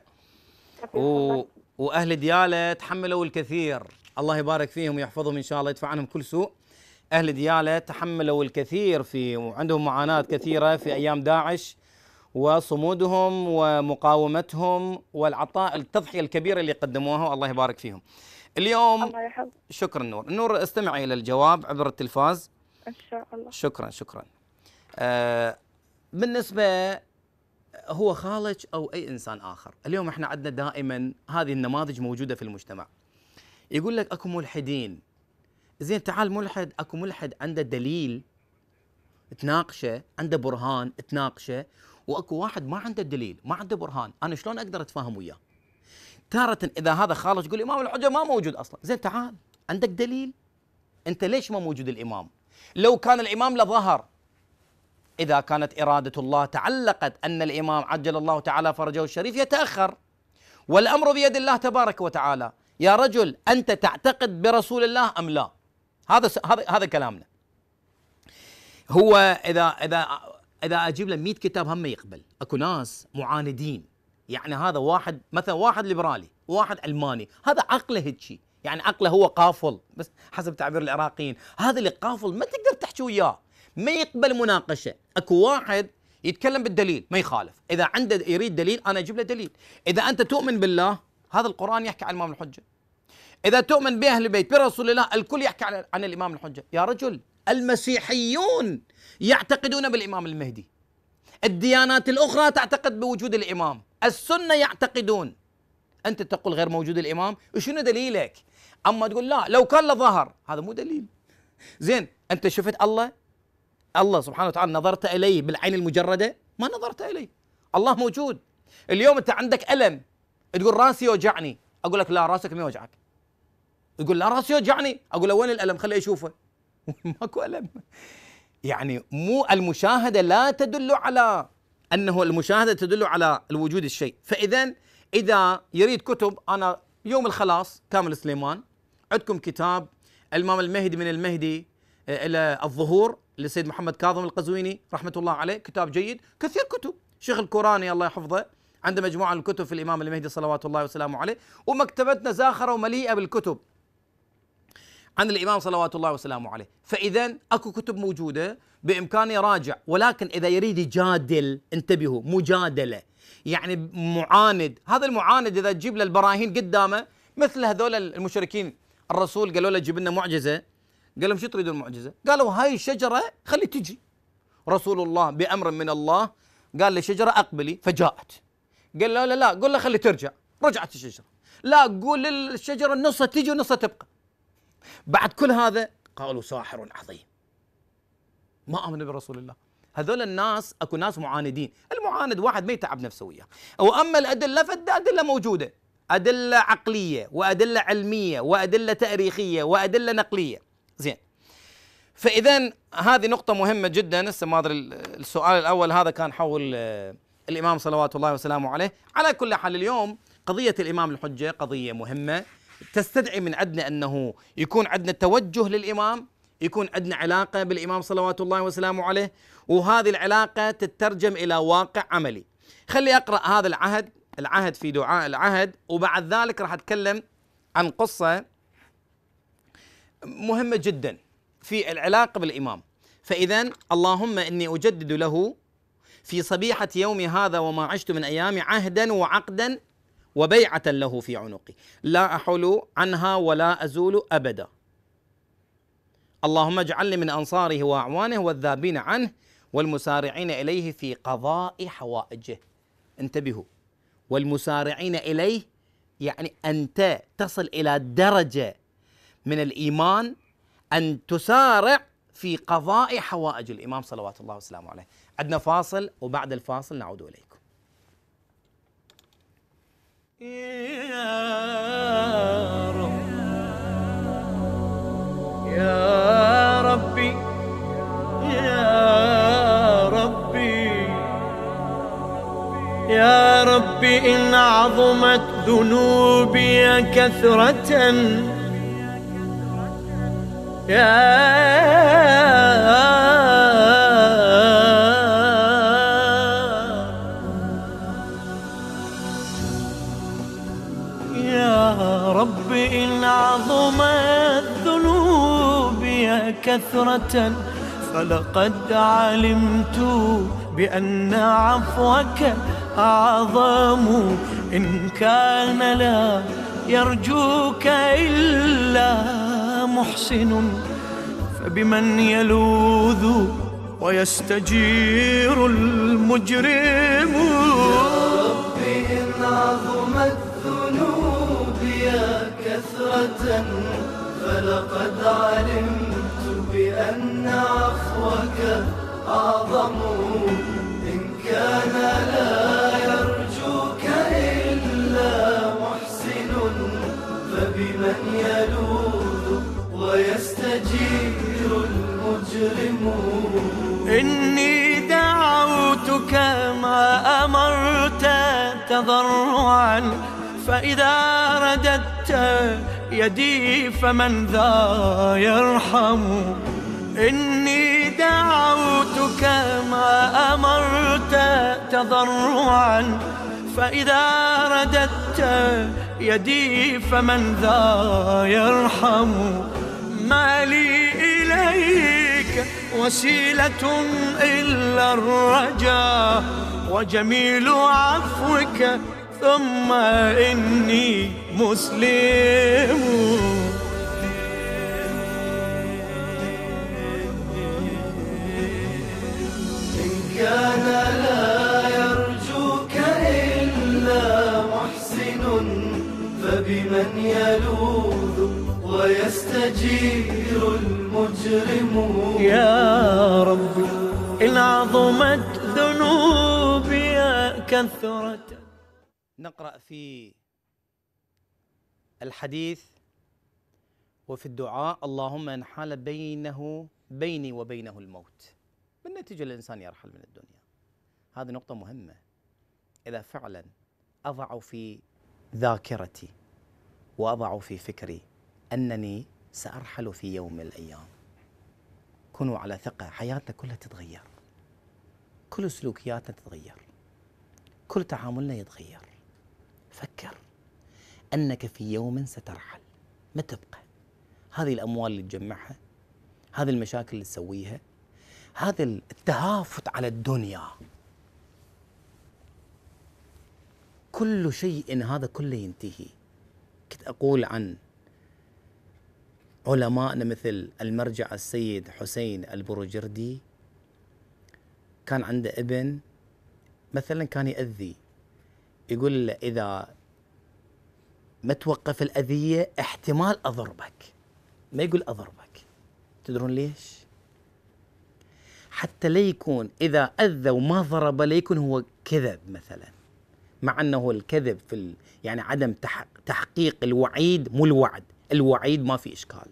Speaker 1: و... وأهل ديالة تحملوا الكثير الله يبارك فيهم ويحفظهم إن شاء الله يدفع عنهم كل سوء أهل ديالة تحملوا الكثير في وعندهم معاناة كثيرة في أيام داعش وصمودهم ومقاومتهم والعطاء التضحية الكبيرة اللي قدموها الله يبارك فيهم اليوم الله شكرا نور نور استمعي إلى الجواب عبر التلفاز
Speaker 2: إن شاء الله
Speaker 1: شكرا شكرا آه بالنسبة هو خالج أو أي إنسان آخر اليوم إحنا عندنا دائما هذه النماذج موجودة في المجتمع يقول لك أكو ملحدين زين تعال ملحد أكو ملحد عنده دليل تناقشه عنده برهان تناقشه واكو واحد ما عنده دليل ما عنده برهان انا شلون اقدر اتفاهم وياه تارة اذا هذا خالص يقول امام الحجه ما موجود اصلا زين تعال عندك دليل انت ليش ما موجود الامام لو كان الامام لظهر اذا كانت اراده الله تعلقت ان الامام عجل الله تعالى فرجه الشريف يتاخر والامر بيد الله تبارك وتعالى يا رجل انت تعتقد برسول الله ام لا هذا هذا هذا كلامنا هو اذا اذا اذا اجيب له 100 كتاب هم يقبل اكو ناس معاندين يعني هذا واحد مثلا واحد ليبرالي واحد الماني هذا عقله هيك يعني عقله هو قافل بس حسب تعبير العراقيين هذا اللي قافل ما تقدر تحكي وياه ما يقبل مناقشه اكو واحد يتكلم بالدليل ما يخالف اذا عنده يريد دليل انا اجيب له دليل اذا انت تؤمن بالله هذا القران يحكي عن الامام الحجه اذا تؤمن باهل البيت برسول الله الكل يحكي عن, عن الامام الحجه يا رجل المسيحيون يعتقدون بالامام المهدي الديانات الاخرى تعتقد بوجود الامام السنة يعتقدون أنت تقول غير موجود الإمام وشنو دليلك أما تقول لا لو كان لظهر هذا مو دليل زين أنت شفت الله الله سبحانه وتعالى نظرت إليه بالعين المجردة ما نظرت إليه الله موجود اليوم أنت عندك ألم تقول راسي يوجعني أقول لك لا راسك ما يوجعك تقول لا راسي يوجعني أقول له وين الألم خليه أشوفه ماكو ألم يعني مو المشاهدة لا تدل على انه المشاهده تدل على الوجود الشيء فاذا اذا يريد كتب انا يوم الخلاص كامل سليمان عندكم كتاب الامام المهدي من المهدي آه، الى الظهور للسيد محمد كاظم القزويني رحمه الله عليه كتاب جيد كثير كتب شيخ الكوراني الله يحفظه عنده مجموعه من الكتب في الامام المهدي صلوات الله وسلامه عليه ومكتبتنا زاخره ومليئه بالكتب عن الامام صلوات الله وسلامه عليه، فاذا اكو كتب موجوده بامكاني يراجع ولكن اذا يريد يجادل انتبهوا مجادله يعني معاند، هذا المعاند اذا تجيب له البراهين قدامه مثل هذول المشركين الرسول قالوا له جيب لنا معجزه قال لهم شو تريدون معجزه؟ قالوا هاي الشجره خلي تجي رسول الله بامر من الله قال لشجرة اقبلي فجاءت قال له لا لا قل له خلي ترجع رجعت الشجره لا قول للشجره نصها تجي ونصها تبقى بعد كل هذا قالوا ساحر عظيم ما امن برسول الله هذول الناس اكو ناس معاندين المعاند واحد ما يتعب نفسه وياه واما الادله ادله موجوده ادله عقليه وادله علميه وادله تاريخيه وادله نقليه زين فاذا هذه نقطه مهمه جدا هسه ما ادري السؤال الاول هذا كان حول آه، الامام صلوات الله وسلامه عليه على كل حال اليوم قضيه الامام الحجه قضيه مهمه تستدعي من عندنا أنه يكون عندنا توجه للإمام يكون عندنا علاقة بالإمام صلوات الله وسلامه عليه وهذه العلاقة تترجم إلى واقع عملي خلي أقرأ هذا العهد العهد في دعاء العهد وبعد ذلك راح أتكلم عن قصة مهمة جدا في العلاقة بالإمام فإذا اللهم إني أجدد له في صبيحة يومي هذا وما عشت من أيامي عهدا وعقدا وبيعة له في عنقي لا أحول عنها ولا أزول أبدا اللهم اجعلني من أنصاره وأعوانه والذابين عنه والمسارعين إليه في قضاء حوائجه انتبهوا والمسارعين إليه يعني أنت تصل إلى درجة من الإيمان أن تسارع في قضاء حوائج الإمام صلوات الله وسلامه عليه عندنا فاصل وبعد الفاصل نعود إليكم يا
Speaker 3: يا ربي يا ربي يا ربي إن عظمت ذنوبي كثرة يا كثرة فلقد علمت بأن عفوك أعظم إن كان لا يرجوك إلا محسن فبمن يلوذ ويستجير المجرم يا رب إن عظمت ذنوبي كثرة فلقد علمت أن عفوك أعظم إن كان لا يرجوك إلا محسن فبمن يلوذ ويستجير المجرم إني دعوتك ما أمرت تضرعا فإذا رددت يدي فمن ذا يرحم إني دعوتك ما أمرت تضرعا فإذا رددت يدي فمن ذا يرحم ما لي إليك وسيلة إلا الرجاء وجميل عفوك ثم إني مسلم من يلوذ ويستجير المجرم يا رب إن
Speaker 1: عظمت ذنوبي كثرت نقرأ في الحديث وفي الدعاء اللهم إن حال بينه بيني وبينه الموت بالنتيجة الإنسان يرحل من الدنيا هذه نقطة مهمة إذا فعلا أضع في ذاكرتي واضع في فكري انني سارحل في يوم من الايام. كونوا على ثقه حياتنا كلها تتغير. كل سلوكياتنا تتغير. كل تعاملنا يتغير. فكر انك في يوم سترحل ما تبقى. هذه الاموال اللي تجمعها هذه المشاكل اللي تسويها هذا التهافت على الدنيا كل شيء هذا كله ينتهي كنت أقول عن علمائنا مثل المرجع السيد حسين البروجردي كان عنده ابن مثلا كان يأذي يقول له إذا ما توقف الأذية احتمال أضربك ما يقول أضربك تدرون ليش؟ حتى لا يكون إذا أذى وما ضرب لا يكون هو كذب مثلا مع انه الكذب في ال... يعني عدم تحق... تحقيق الوعيد مو الوعد الوعيد ما في اشكال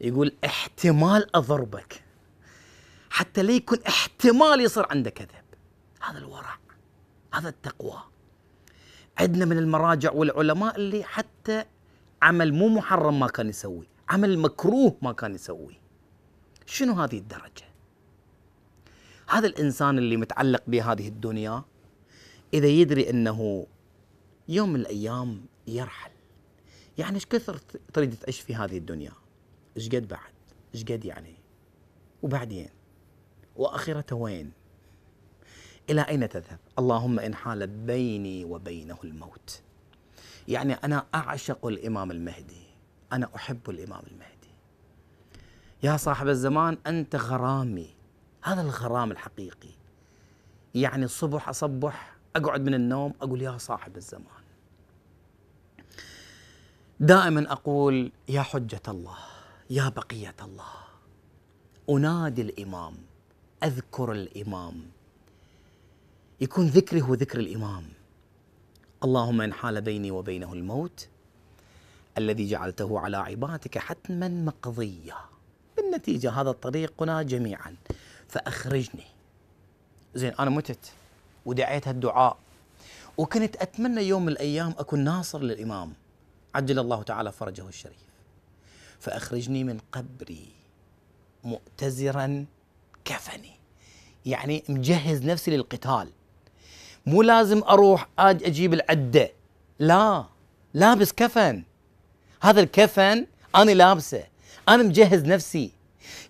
Speaker 1: يقول احتمال اضربك حتى لا يكون احتمال يصير عنده كذب هذا الورع هذا التقوى عندنا من المراجع والعلماء اللي حتى عمل مو محرم ما كان يسوي عمل مكروه ما كان يسوي شنو هذه الدرجة هذا الإنسان اللي متعلق بهذه الدنيا إذا يدري أنه يوم من الأيام يرحل يعني ايش كثر تريد تعيش في هذه الدنيا ايش قد بعد ايش قد يعني وبعدين وآخرته وين إلى أين تذهب اللهم إن حال بيني وبينه الموت يعني أنا أعشق الإمام المهدي أنا أحب الإمام المهدي يا صاحب الزمان أنت غرامي هذا الغرام الحقيقي يعني الصبح أصبح اقعد من النوم اقول يا صاحب الزمان دائما اقول يا حجه الله يا بقيه الله انادي الامام اذكر الامام يكون ذكري هو ذكر الامام اللهم ان حال بيني وبينه الموت الذي جعلته على عبادك حتما مقضيا بالنتيجه هذا طريقنا جميعا فاخرجني زين انا متت ودعيتها الدعاء وكنت أتمنى يوم من الأيام أكون ناصر للإمام عجل الله تعالى فرجه الشريف فأخرجني من قبري مؤتزرا كفني يعني مجهز نفسي للقتال مو لازم أروح أج أجيب العدة لا لابس كفن هذا الكفن أنا لابسه أنا مجهز نفسي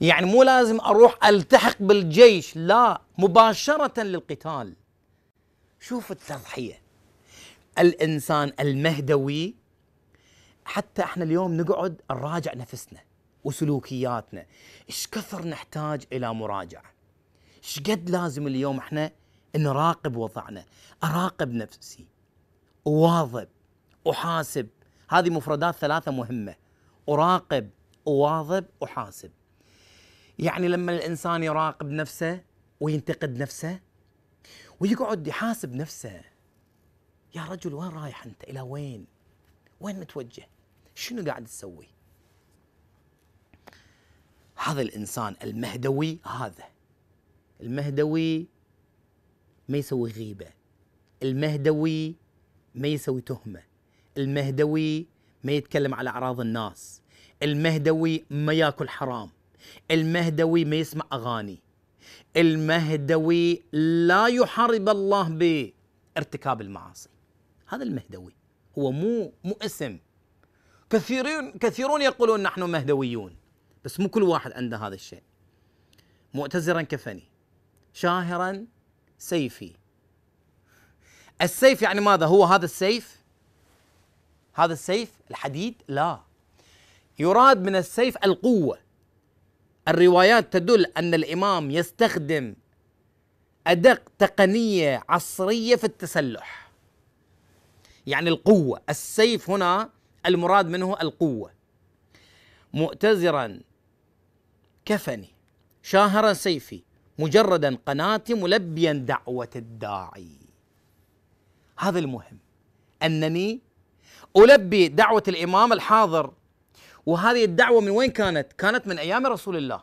Speaker 1: يعني مو لازم أروح ألتحق بالجيش لا مباشرة للقتال شوف التضحيه الانسان المهدوي حتى احنا اليوم نقعد نراجع نفسنا وسلوكياتنا ايش كثر نحتاج الى مراجعه ايش قد لازم اليوم احنا نراقب وضعنا اراقب نفسي اواظب احاسب هذه مفردات ثلاثه مهمه اراقب اواظب احاسب يعني لما الانسان يراقب نفسه وينتقد نفسه ويقعد يحاسب نفسه يا رجل وين رايح انت الى وين وين متوجه شنو قاعد تسوي هذا الانسان المهدوي هذا المهدوي ما يسوي غيبه المهدوي ما يسوي تهمه المهدوي ما يتكلم على اعراض الناس المهدوي ما ياكل حرام المهدوي ما يسمع اغاني المهدوي لا يحارب الله بارتكاب المعاصي هذا المهدوي هو مو مو اسم كثيرون كثيرون يقولون نحن مهدويون بس مو كل واحد عنده هذا الشيء مؤتزرا كفني شاهرا سيفي السيف يعني ماذا هو هذا السيف هذا السيف الحديد لا يراد من السيف القوه الروايات تدل ان الامام يستخدم ادق تقنيه عصريه في التسلح يعني القوه السيف هنا المراد منه القوه مؤتزرا كفني شاهرا سيفي مجردا قناتي ملبيا دعوه الداعي هذا المهم انني البي دعوه الامام الحاضر وهذه الدعوه من وين كانت؟ كانت من ايام رسول الله.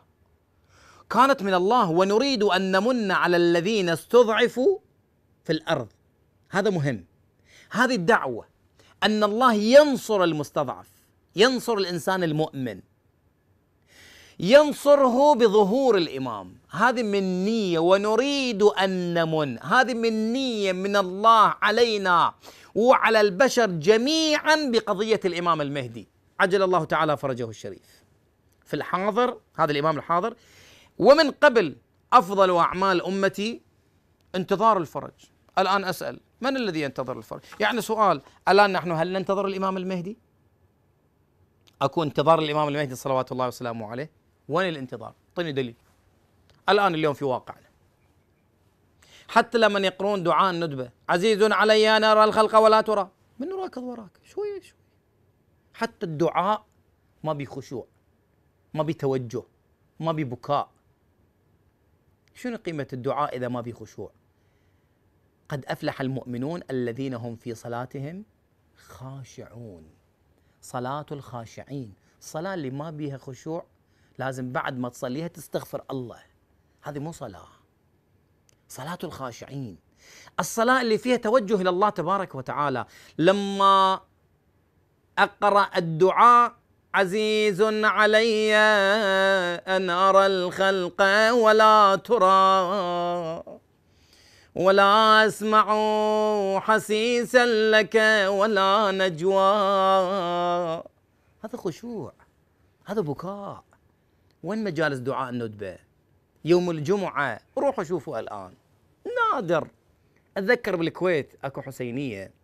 Speaker 1: كانت من الله ونريد ان نمن على الذين استضعفوا في الارض. هذا مهم. هذه الدعوه ان الله ينصر المستضعف، ينصر الانسان المؤمن. ينصره بظهور الامام، هذه من نيه ونريد ان نمن، هذه من نيه من الله علينا وعلى البشر جميعا بقضيه الامام المهدي. عجل الله تعالى فرجه الشريف في الحاضر هذا الإمام الحاضر ومن قبل أفضل أعمال أمتي انتظار الفرج الآن أسأل من الذي ينتظر الفرج يعني سؤال الآن نحن هل ننتظر الإمام المهدي أكو انتظار الإمام المهدي صلوات الله وسلامه عليه وين الانتظار اعطيني دليل الآن اليوم في واقعنا حتى لما يقرون دعاء الندبة عزيز علي أن أرى الخلق ولا ترى من راكض وراك شوية شوية حتى الدعاء ما بخشوع ما بتوجه ما ببكاء شنو قيمة الدعاء إذا ما بخشوع قد أفلح المؤمنون الذين هم في صلاتهم خاشعون صلاة الخاشعين الصلاة اللي ما بيها خشوع لازم بعد ما تصليها تستغفر الله هذه مو صلاة صلاة الخاشعين الصلاة اللي فيها توجه إلى الله تبارك وتعالى لما أقرأ الدعاء عزيز علي أن أرى الخلق ولا ترى ولا أسمع حسيسا لك ولا نجوى هذا خشوع هذا بكاء وين مجالس دعاء الندبة يوم الجمعة روحوا شوفوا الآن نادر أتذكر بالكويت أكو حسينية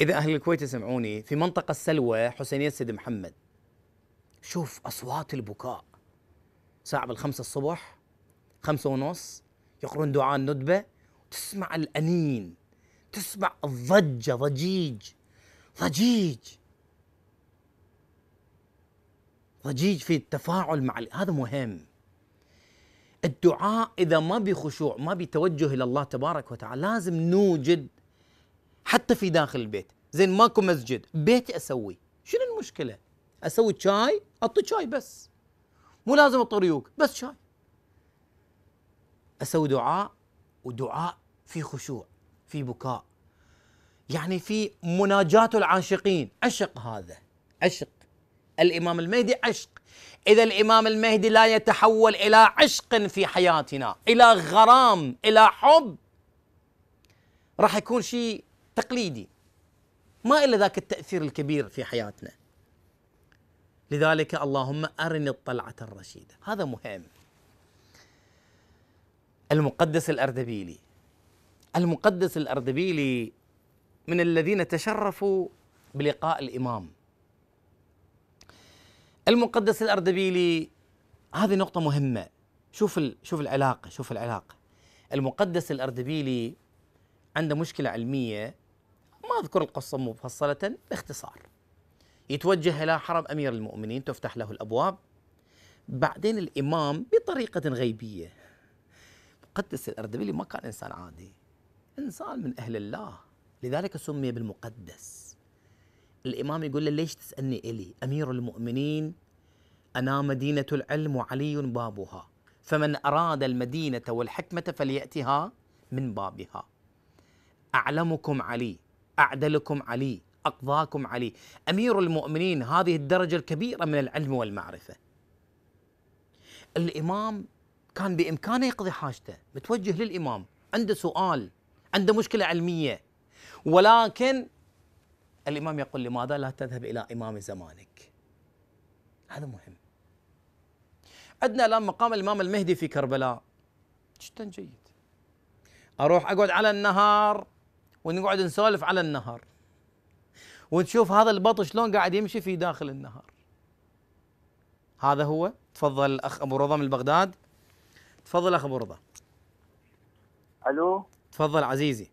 Speaker 1: اذا اهل الكويت يسمعوني في منطقه السلوى حسينيه سيد محمد شوف اصوات البكاء ساعه بالخمسة الصبح خمسة ونص يقرون دعاء الندبه تسمع الانين تسمع الضجه ضجيج ضجيج ضجيج في التفاعل مع هذا مهم الدعاء اذا ما بخشوع ما بتوجه الى الله تبارك وتعالى لازم نوجد حتى في داخل البيت زين ماكو مسجد بيتي اسوي شنو المشكله اسوي شاي اطي شاي بس مو لازم الطريوق بس شاي اسوي دعاء ودعاء في خشوع في بكاء يعني في مناجاة العاشقين عشق هذا عشق الامام المهدي عشق اذا الامام المهدي لا يتحول الى عشق في حياتنا الى غرام الى حب راح يكون شيء تقليدي ما إلا ذاك التأثير الكبير في حياتنا لذلك اللهم أرني الطلعة الرشيدة هذا مهم المقدس الأردبيلي المقدس الأردبيلي من الذين تشرفوا بلقاء الإمام المقدس الأردبيلي هذه نقطة مهمة شوف شوف العلاقة شوف العلاقة المقدس الأردبيلي عنده مشكلة علمية أذكر القصة مفصلة باختصار يتوجه إلى حرم أمير المؤمنين تفتح له الأبواب بعدين الإمام بطريقة غيبية مقدس الأردبيلي ما كان إنسان عادي إنسان من أهل الله لذلك سمي بالمقدس الإمام يقول له ليش تسألني إلي أمير المؤمنين أنا مدينة العلم وعلي بابها فمن أراد المدينة والحكمة فليأتها من بابها أعلمكم علي أعدلكم علي أقضاكم علي أمير المؤمنين هذه الدرجة الكبيرة من العلم والمعرفة الإمام كان بإمكانه يقضي حاجته متوجه للإمام عنده سؤال عنده مشكلة علمية ولكن الإمام يقول لماذا لا تذهب إلى إمام زمانك هذا مهم عندنا الآن مقام الإمام المهدي في كربلاء جدا جيد أروح أقعد على النهار ونقعد نسولف على النهر ونشوف هذا البط شلون قاعد يمشي في داخل النهر هذا هو تفضل الاخ ابو رضا من بغداد تفضل اخ ابو رضا الو تفضل عزيزي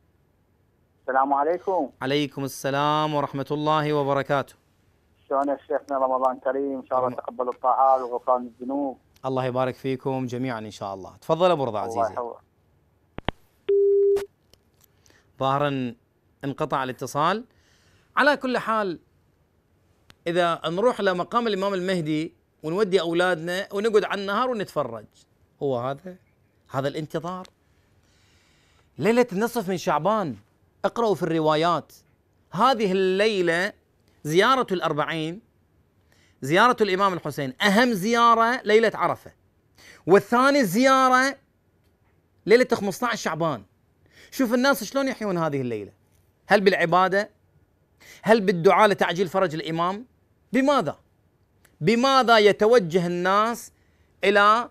Speaker 2: السلام عليكم
Speaker 1: عليكم السلام ورحمه الله وبركاته
Speaker 2: شلون شيخنا رمضان كريم ان شاء الله تقبل الطاعات وغفران الذنوب
Speaker 1: الله يبارك فيكم جميعا ان شاء الله تفضل ابو رضا عزيزي الله ظاهرا انقطع الاتصال على كل حال اذا نروح لمقام الامام المهدي ونودي اولادنا ونقعد على النهار ونتفرج هو هذا هذا الانتظار ليله النصف من شعبان اقرأوا في الروايات هذه الليله زياره الاربعين زياره الامام الحسين اهم زياره ليله عرفه والثاني زياره ليله 15 شعبان شوف الناس شلون يحيون هذه الليله هل بالعباده هل بالدعاء لتعجيل فرج الامام بماذا بماذا يتوجه الناس الى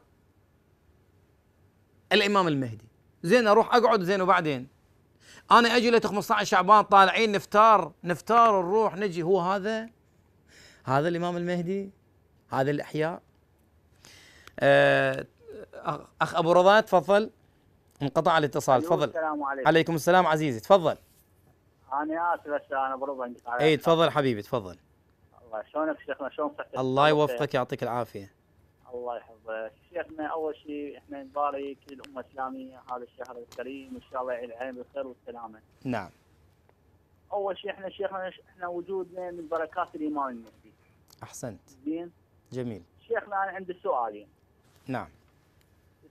Speaker 1: الامام المهدي زين اروح اقعد زين وبعدين انا اجي لتو 15 شعبان طالعين نفتار نفتار نروح نجي هو هذا هذا الامام المهدي هذا الاحياء آه، اخ ابو رضا تفضل انقطع الاتصال تفضل السلام عليكم عليكم السلام عزيزي تفضل
Speaker 2: انا اسف بس انا بربع انقطاع اي
Speaker 1: تفضل حبيبي تفضل
Speaker 2: الله شلونك شيخنا شلون صحتك الله يوفقك
Speaker 1: يعطيك العافيه
Speaker 2: الله يحفظك شيخنا اول شيء احنا نبارك للامه الاسلاميه هذا الشهر الكريم وان شاء الله يعين عليهم بالخير والسلامه نعم اول شيء احنا شيخنا احنا وجودنا من بركات الايمان المهدي احسنت زين جميل شيخنا انا عندي سؤالين نعم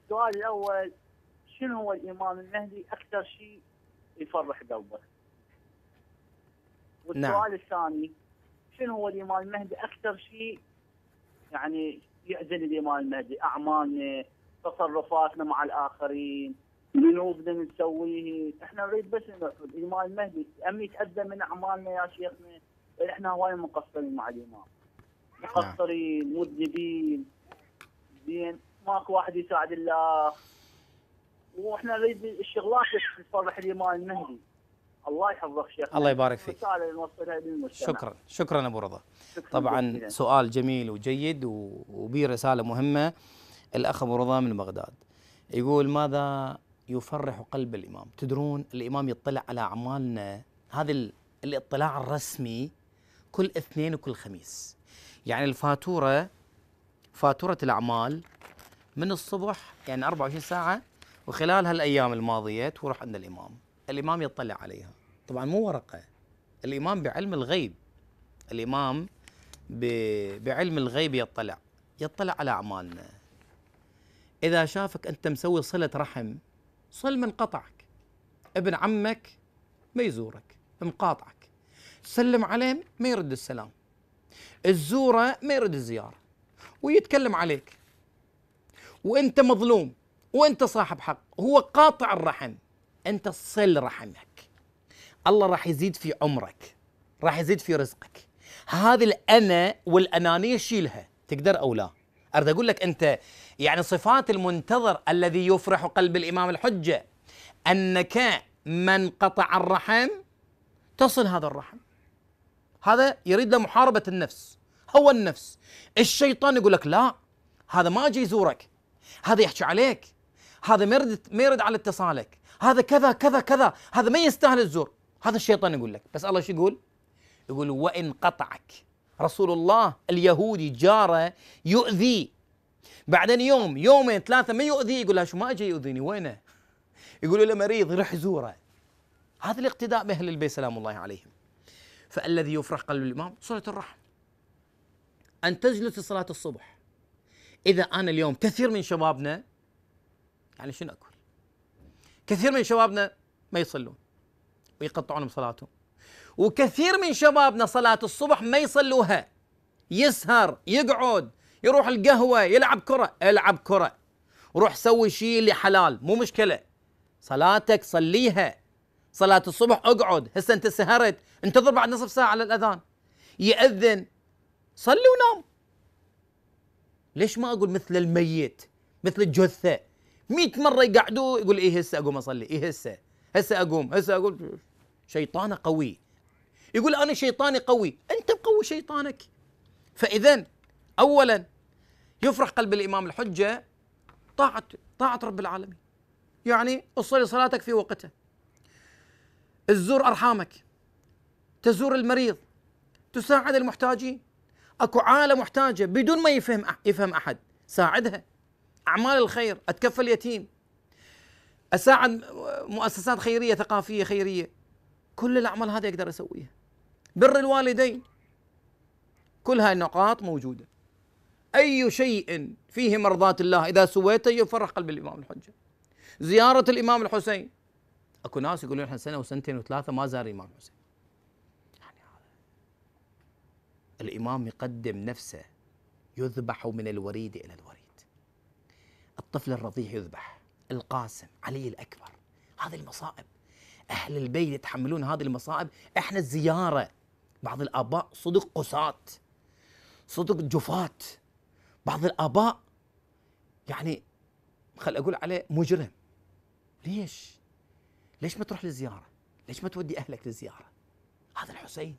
Speaker 2: السؤال الاول شنو هو الامام المهدي اكثر شيء يفرح قلبه نعم. والسؤال نعم. الثاني شنو هو الامام المهدي اكثر شيء يعني يعزل الامام المهدي اعمالنا تصرفاتنا مع الاخرين منو بدنا نسويه احنا نريد بس الامام المهدي أم يتاذى من اعمالنا يا شيخنا احنا هواي مقصرين مع الامام نعم. مقصرين مذنبين زين ماكو واحد يساعد الله واحنا نريد الشغلات اللي تصلح الامام المهدي الله يحفظك شيخ الله يبارك فيك شكرا
Speaker 1: شكرا ابو رضا طبعا سؤال جميل وجيد وبي رساله مهمه الاخ ابو رضا من بغداد يقول ماذا يفرح قلب الامام تدرون الامام يطلع على اعمالنا هذا الاطلاع الرسمي كل اثنين وكل خميس يعني الفاتوره فاتوره الاعمال من الصبح يعني 24 ساعه وخلال هالايام الماضيه تروح عند الامام الامام يطلع عليها طبعا مو ورقه الامام بعلم الغيب الامام ب... بعلم الغيب يطلع يطلع على اعمالنا اذا شافك انت مسوي صله رحم صل من قطعك ابن عمك ما يزورك مقاطعك سلم عليه ما يرد السلام تزوره ما يرد الزياره ويتكلم عليك وانت مظلوم وانت صاحب حق هو قاطع الرحم انت صل رحمك الله راح يزيد في عمرك راح يزيد في رزقك هذه الانا والانانيه شيلها تقدر او لا اريد اقول لك انت يعني صفات المنتظر الذي يفرح قلب الامام الحجه انك من قطع الرحم تصل هذا الرحم هذا يريد له محاربه النفس هو النفس الشيطان يقول لك لا هذا ما اجي يزورك هذا يحكي عليك هذا ما يرد ما يرد على اتصالك هذا كذا كذا كذا هذا ما يستاهل الزور هذا الشيطان يقول لك بس الله شو يقول يقول وإن قطعك رسول الله اليهودي جاره يؤذي بعدين يوم يومين ثلاثة ما يؤذي يقول له شو ما اجى يؤذيني وينه؟ يقول له مريض روح زوره هذا الاقتداء بأهل البيت سلام الله عليهم فالذي يفرح قلب الإمام صله الرحم أن تجلس لصلاة الصبح إذا أنا اليوم كثير من شبابنا يعني شنو اكل؟ كثير من شبابنا ما يصلون ويقطعون صلاتهم وكثير من شبابنا صلاة الصبح ما يصلوها يسهر يقعد يروح القهوة يلعب كرة العب كرة روح سوي شيء اللي حلال مو مشكلة صلاتك صليها صلاة الصبح اقعد هسه انت سهرت انتظر بعد نصف ساعة على الأذان يأذن صلي ونام ليش ما أقول مثل الميت مثل الجثة 100 مره يقعدوا يقول ايه هسه اقوم اصلي ايه هسه هسه اقوم هسه اقول شيطانه قوي يقول انا شيطاني قوي انت مقوي شيطانك فاذا اولا يفرح قلب الامام الحجه طاعه طاعه رب العالمين يعني اصلي صلاتك في وقتها تزور ارحامك تزور المريض تساعد المحتاجين اكو عاله محتاجه بدون ما يفهم يفهم احد ساعدها اعمال الخير اتكفل يتيم اساعد مؤسسات خيريه ثقافيه خيريه كل الاعمال هذه اقدر اسويها بر الوالدين كل هاي النقاط موجوده اي شيء فيه مرضاه الله اذا سويته يفرح قلب الامام الحجه زياره الامام الحسين اكو ناس يقولون احنا سنه وسنتين وثلاثه ما زار الامام الحسين يعني هذا الامام يقدم نفسه يذبح من الوريد الى الوريد الطفل الرضيع يذبح القاسم علي الأكبر هذه المصائب أهل البيت يتحملون هذه المصائب إحنا الزيارة بعض الآباء صدق قساة صدق جفاة بعض الآباء يعني خل أقول عليه مجرم ليش؟ ليش ما تروح للزيارة؟ ليش ما تودي أهلك للزيارة؟ هذا الحسين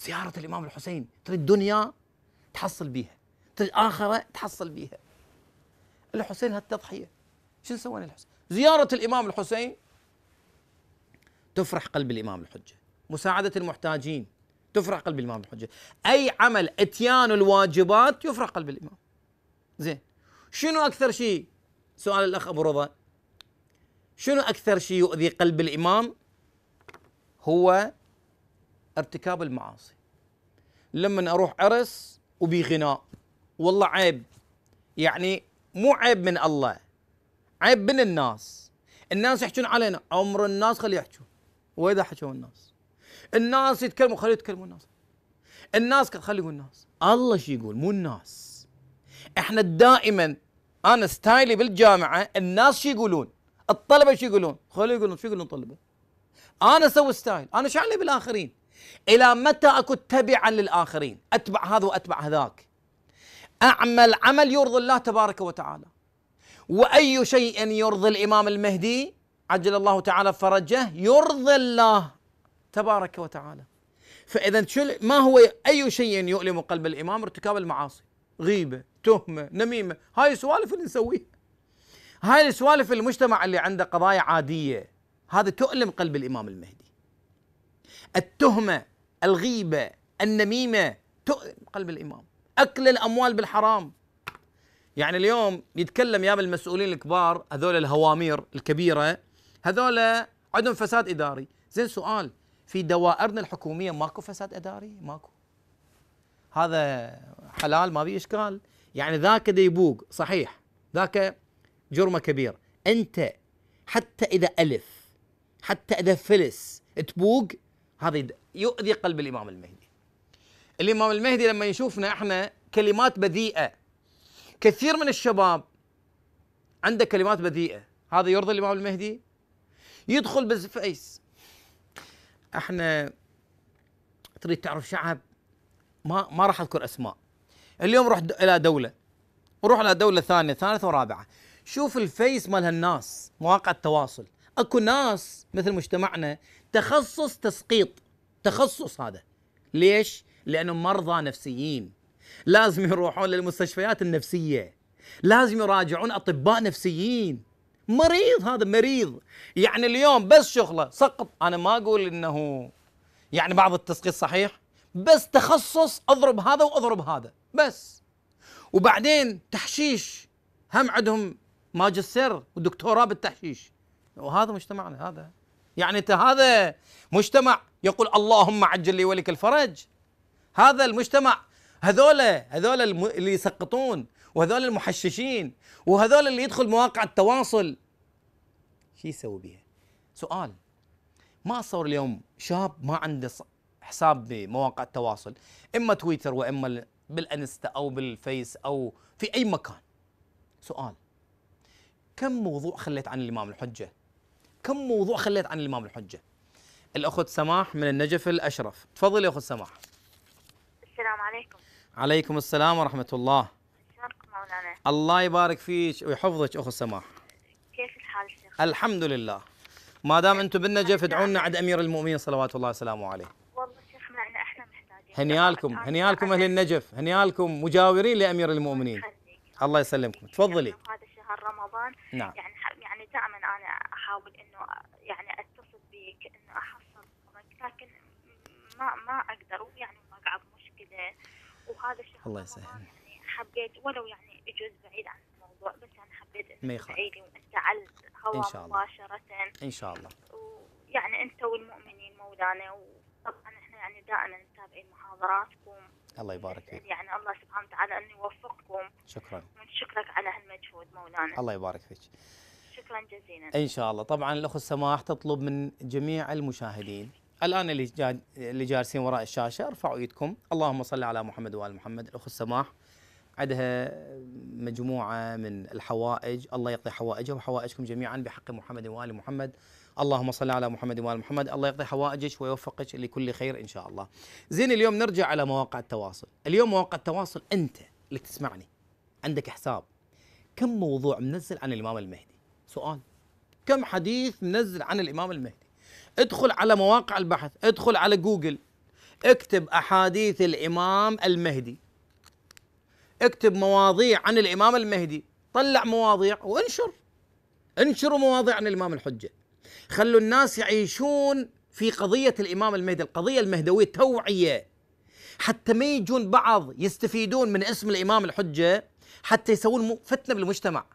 Speaker 1: زيارة الإمام الحسين تريد دنيا تحصل بيها تريد آخرة تحصل بيها الحسين هالتضحية شو سوينا الحسين زيارة الإمام الحسين تفرح قلب الإمام الحجة مساعدة المحتاجين تفرح قلب الإمام الحجة أي عمل إتيان الواجبات يفرح قلب الإمام زين شنو أكثر شيء سؤال الأخ أبو رضا شنو أكثر شيء يؤذي قلب الإمام هو ارتكاب المعاصي لما أروح عرس وبي غناء والله عيب يعني مو عيب من الله عيب من الناس الناس يحجون علينا عمر الناس خلي يحجون واذا حجوا الناس الناس يتكلموا خلي يتكلموا الناس الناس خلي يقول الناس الله شو يقول مو الناس احنا دائما انا ستايلي بالجامعه الناس شو يقولون الطلبه شو يقولون خلي يقولون شو يقولون الطلبه انا اسوي ستايل انا شو علي بالاخرين الى متى اكون تبعا للاخرين اتبع هذا واتبع هذاك أعمل عمل يرضي الله تبارك وتعالى وأي شيء يرضي الإمام المهدي عجل الله تعالى فرجه يرضي الله تبارك وتعالى فإذا ما هو أي شيء يؤلم قلب الإمام ارتكاب المعاصي غيبة تهمة نميمة هاي السوالف اللي نسويها هاي السوالف المجتمع اللي عنده قضايا عادية هذا تؤلم قلب الإمام المهدي التهمة الغيبة النميمة تؤلم قلب الإمام اكل الاموال بالحرام يعني اليوم يتكلم يا المسؤولين الكبار هذول الهوامير الكبيره هذول عندهم فساد اداري زين سؤال في دوائرنا الحكوميه ماكو فساد اداري ماكو هذا حلال ما في اشكال يعني ذاك ديبوق صحيح ذاك جرمه كبير انت حتى اذا الف حتى اذا فلس تبوق هذا يؤذي قلب الامام المهدي الامام المهدي لما يشوفنا احنا كلمات بذيئه كثير من الشباب عنده كلمات بذيئه هذا يرضي الامام المهدي يدخل بالفيس احنا تريد تعرف شعب ما ما راح اذكر اسماء اليوم روح الى دوله روح الى دوله ثانيه ثالثه ورابعه شوف الفيس مال هالناس مواقع التواصل اكو ناس مثل مجتمعنا تخصص تسقيط تخصص هذا ليش لانهم مرضى نفسيين لازم يروحون للمستشفيات النفسيه لازم يراجعون اطباء نفسيين مريض هذا مريض يعني اليوم بس شغله سقط انا ما اقول انه يعني بعض التسقيط صحيح بس تخصص اضرب هذا واضرب هذا بس وبعدين تحشيش هم عندهم ماجستير ودكتوراه بالتحشيش وهذا مجتمعنا هذا يعني انت هذا مجتمع يقول اللهم عجل لي ولك الفرج هذا المجتمع هذول هذول اللي يسقطون وهذول المحششين وهذول اللي يدخل مواقع التواصل شو يسوي بها؟ سؤال ما اتصور اليوم شاب ما عنده حساب بمواقع التواصل اما تويتر واما بالانستا او بالفيس او في اي مكان سؤال كم موضوع خليت عن الامام الحجه؟ كم موضوع خليت عن الامام الحجه؟ الاخت سماح من النجف الاشرف تفضل يا اخت سماح عليكم السلام ورحمة الله الله يبارك فيك ويحفظك أخو سماح
Speaker 2: كيف الحال شيخ؟ الحمد
Speaker 1: لله ما دام أنتم بالنجف ادعونا عند أمير المؤمنين صلوات الله وسلامه عليه والله شيخنا احنا محتاجين هنيالكم هنيالكم أهل النجف هنيالكم مجاورين لأمير المؤمنين الله يسلمكم تفضلي يعني هذا
Speaker 2: شهر رمضان نعم يعني يعني دائما أنا أحاول إنه يعني أتصل بك إنه أحصل لكن ما ما أقدر ويعني ما قاعد مشكلة وهذا الشهر الله يسهل يعني حبيت ولو يعني يجوز بعيد عن الموضوع بس انا حبيت ما بعيد واستعل هواء إن شاء الله. مباشرة ان شاء الله ويعني انت والمؤمنين مولانا وطبعا احنا يعني دائما متابعين محاضراتكم
Speaker 1: الله يبارك فيك
Speaker 2: يعني الله سبحانه وتعالى ان يوفقكم شكرا ونشكرك على هالمجهود مولانا
Speaker 1: الله يبارك فيك شكرا جزيلا ان شاء الله طبعا الاخ السماح تطلب من جميع المشاهدين الان اللي اللي جالسين وراء الشاشه ارفعوا ايدكم اللهم صل على محمد وال محمد الاخ السماح عندها مجموعه من الحوائج الله يقضي حوائجها وحوائجكم جميعا بحق محمد وال محمد اللهم صل على محمد وال محمد الله يقضي حوائجك ويوفقك لكل خير ان شاء الله زين اليوم نرجع على مواقع التواصل اليوم مواقع التواصل انت اللي تسمعني عندك حساب كم موضوع منزل عن الامام المهدي سؤال كم حديث منزل عن الامام المهدي ادخل على مواقع البحث ادخل على جوجل اكتب احاديث الامام المهدي اكتب مواضيع عن الامام المهدي طلع مواضيع وانشر انشروا مواضيع عن الامام الحجه خلوا الناس يعيشون في قضيه الامام المهدي القضيه المهدويه توعيه حتى ما يجون بعض يستفيدون من اسم الامام الحجه حتى يسوون فتنه بالمجتمع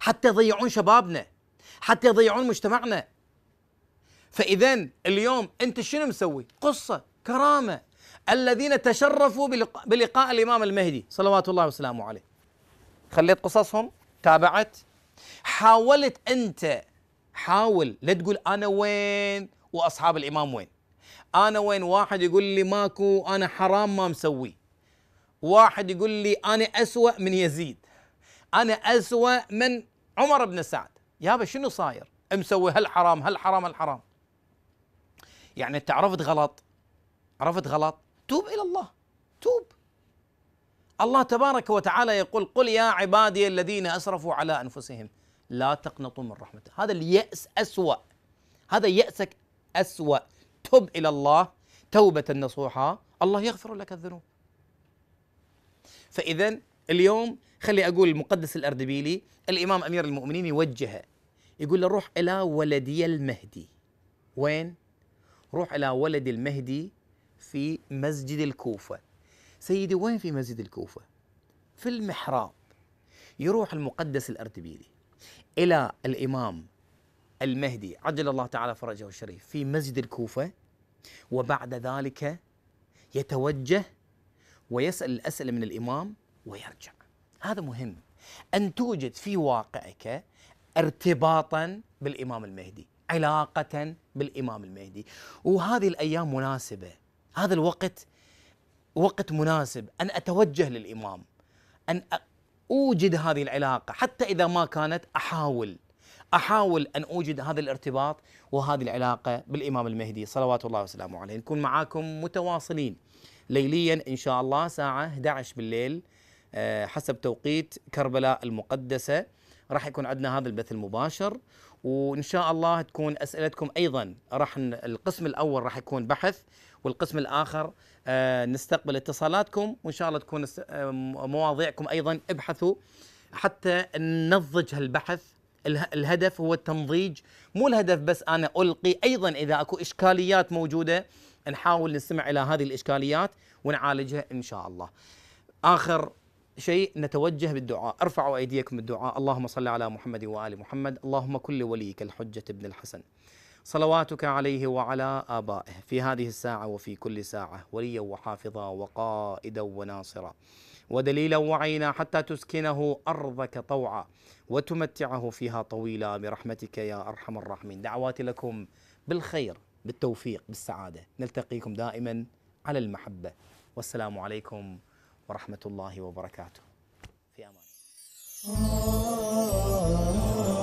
Speaker 1: حتى يضيعون شبابنا حتى يضيعون مجتمعنا فإذا اليوم أنت شنو مسوي؟ قصة كرامة الذين تشرفوا بلقاء, بلقاء الإمام المهدي صلوات الله وسلامه عليه خليت قصصهم تابعت حاولت أنت حاول لا تقول أنا وين وأصحاب الإمام وين أنا وين واحد يقول لي ماكو أنا حرام ما مسوي واحد يقول لي أنا أسوأ من يزيد أنا أسوأ من عمر بن سعد يابا شنو صاير مسوي هالحرام هالحرام هالحرام يعني انت عرفت غلط عرفت غلط توب الى الله توب الله تبارك وتعالى يقول قل يا عبادي الذين اسرفوا على انفسهم لا تقنطوا من رحمته هذا اليأس أسوأ هذا يأسك أسوأ تب إلى الله توبة نصوحة الله يغفر لك الذنوب فإذا اليوم خلي أقول المقدس الأردبيلي الإمام أمير المؤمنين يوجهه يقول له روح إلى ولدي المهدي وين روح إلى ولد المهدي في مسجد الكوفة سيدي وين في مسجد الكوفة في المحراب يروح المقدس الأردبيلي إلى الإمام المهدي عجل الله تعالى فرجه الشريف في مسجد الكوفة وبعد ذلك يتوجه ويسأل الأسئلة من الإمام ويرجع هذا مهم أن توجد في واقعك ارتباطا بالإمام المهدي علاقة بالإمام المهدي وهذه الأيام مناسبة هذا الوقت وقت مناسب أن أتوجه للإمام أن أوجد هذه العلاقة حتى إذا ما كانت أحاول أحاول أن أوجد هذا الارتباط وهذه العلاقة بالإمام المهدي صلوات الله وسلامه عليه نكون معاكم متواصلين ليليا إن شاء الله ساعة 11 بالليل آه، حسب توقيت كربلاء المقدسة راح يكون عندنا هذا البث المباشر وان شاء الله تكون اسئلتكم ايضا راح القسم الاول راح يكون بحث والقسم الاخر آه، نستقبل اتصالاتكم وان شاء الله تكون آه، مواضيعكم ايضا ابحثوا حتى ننضج هالبحث الهدف هو التنضيج مو الهدف بس انا القي ايضا اذا اكو اشكاليات موجوده نحاول نستمع الى هذه الاشكاليات ونعالجها ان شاء الله. اخر شيء نتوجه بالدعاء ارفعوا أيديكم بالدعاء اللهم صل على محمد وآل محمد اللهم كل وليك الحجة ابن الحسن صلواتك عليه وعلى آبائه في هذه الساعة وفي كل ساعة وليا وحافظا وقائدا وناصرا ودليلا وعينا حتى تسكنه أرضك طوعا وتمتعه فيها طويلا برحمتك يا أرحم الراحمين دعواتي لكم بالخير بالتوفيق بالسعادة نلتقيكم دائما على المحبة والسلام عليكم ورحمة الله وبركاته في أمان الله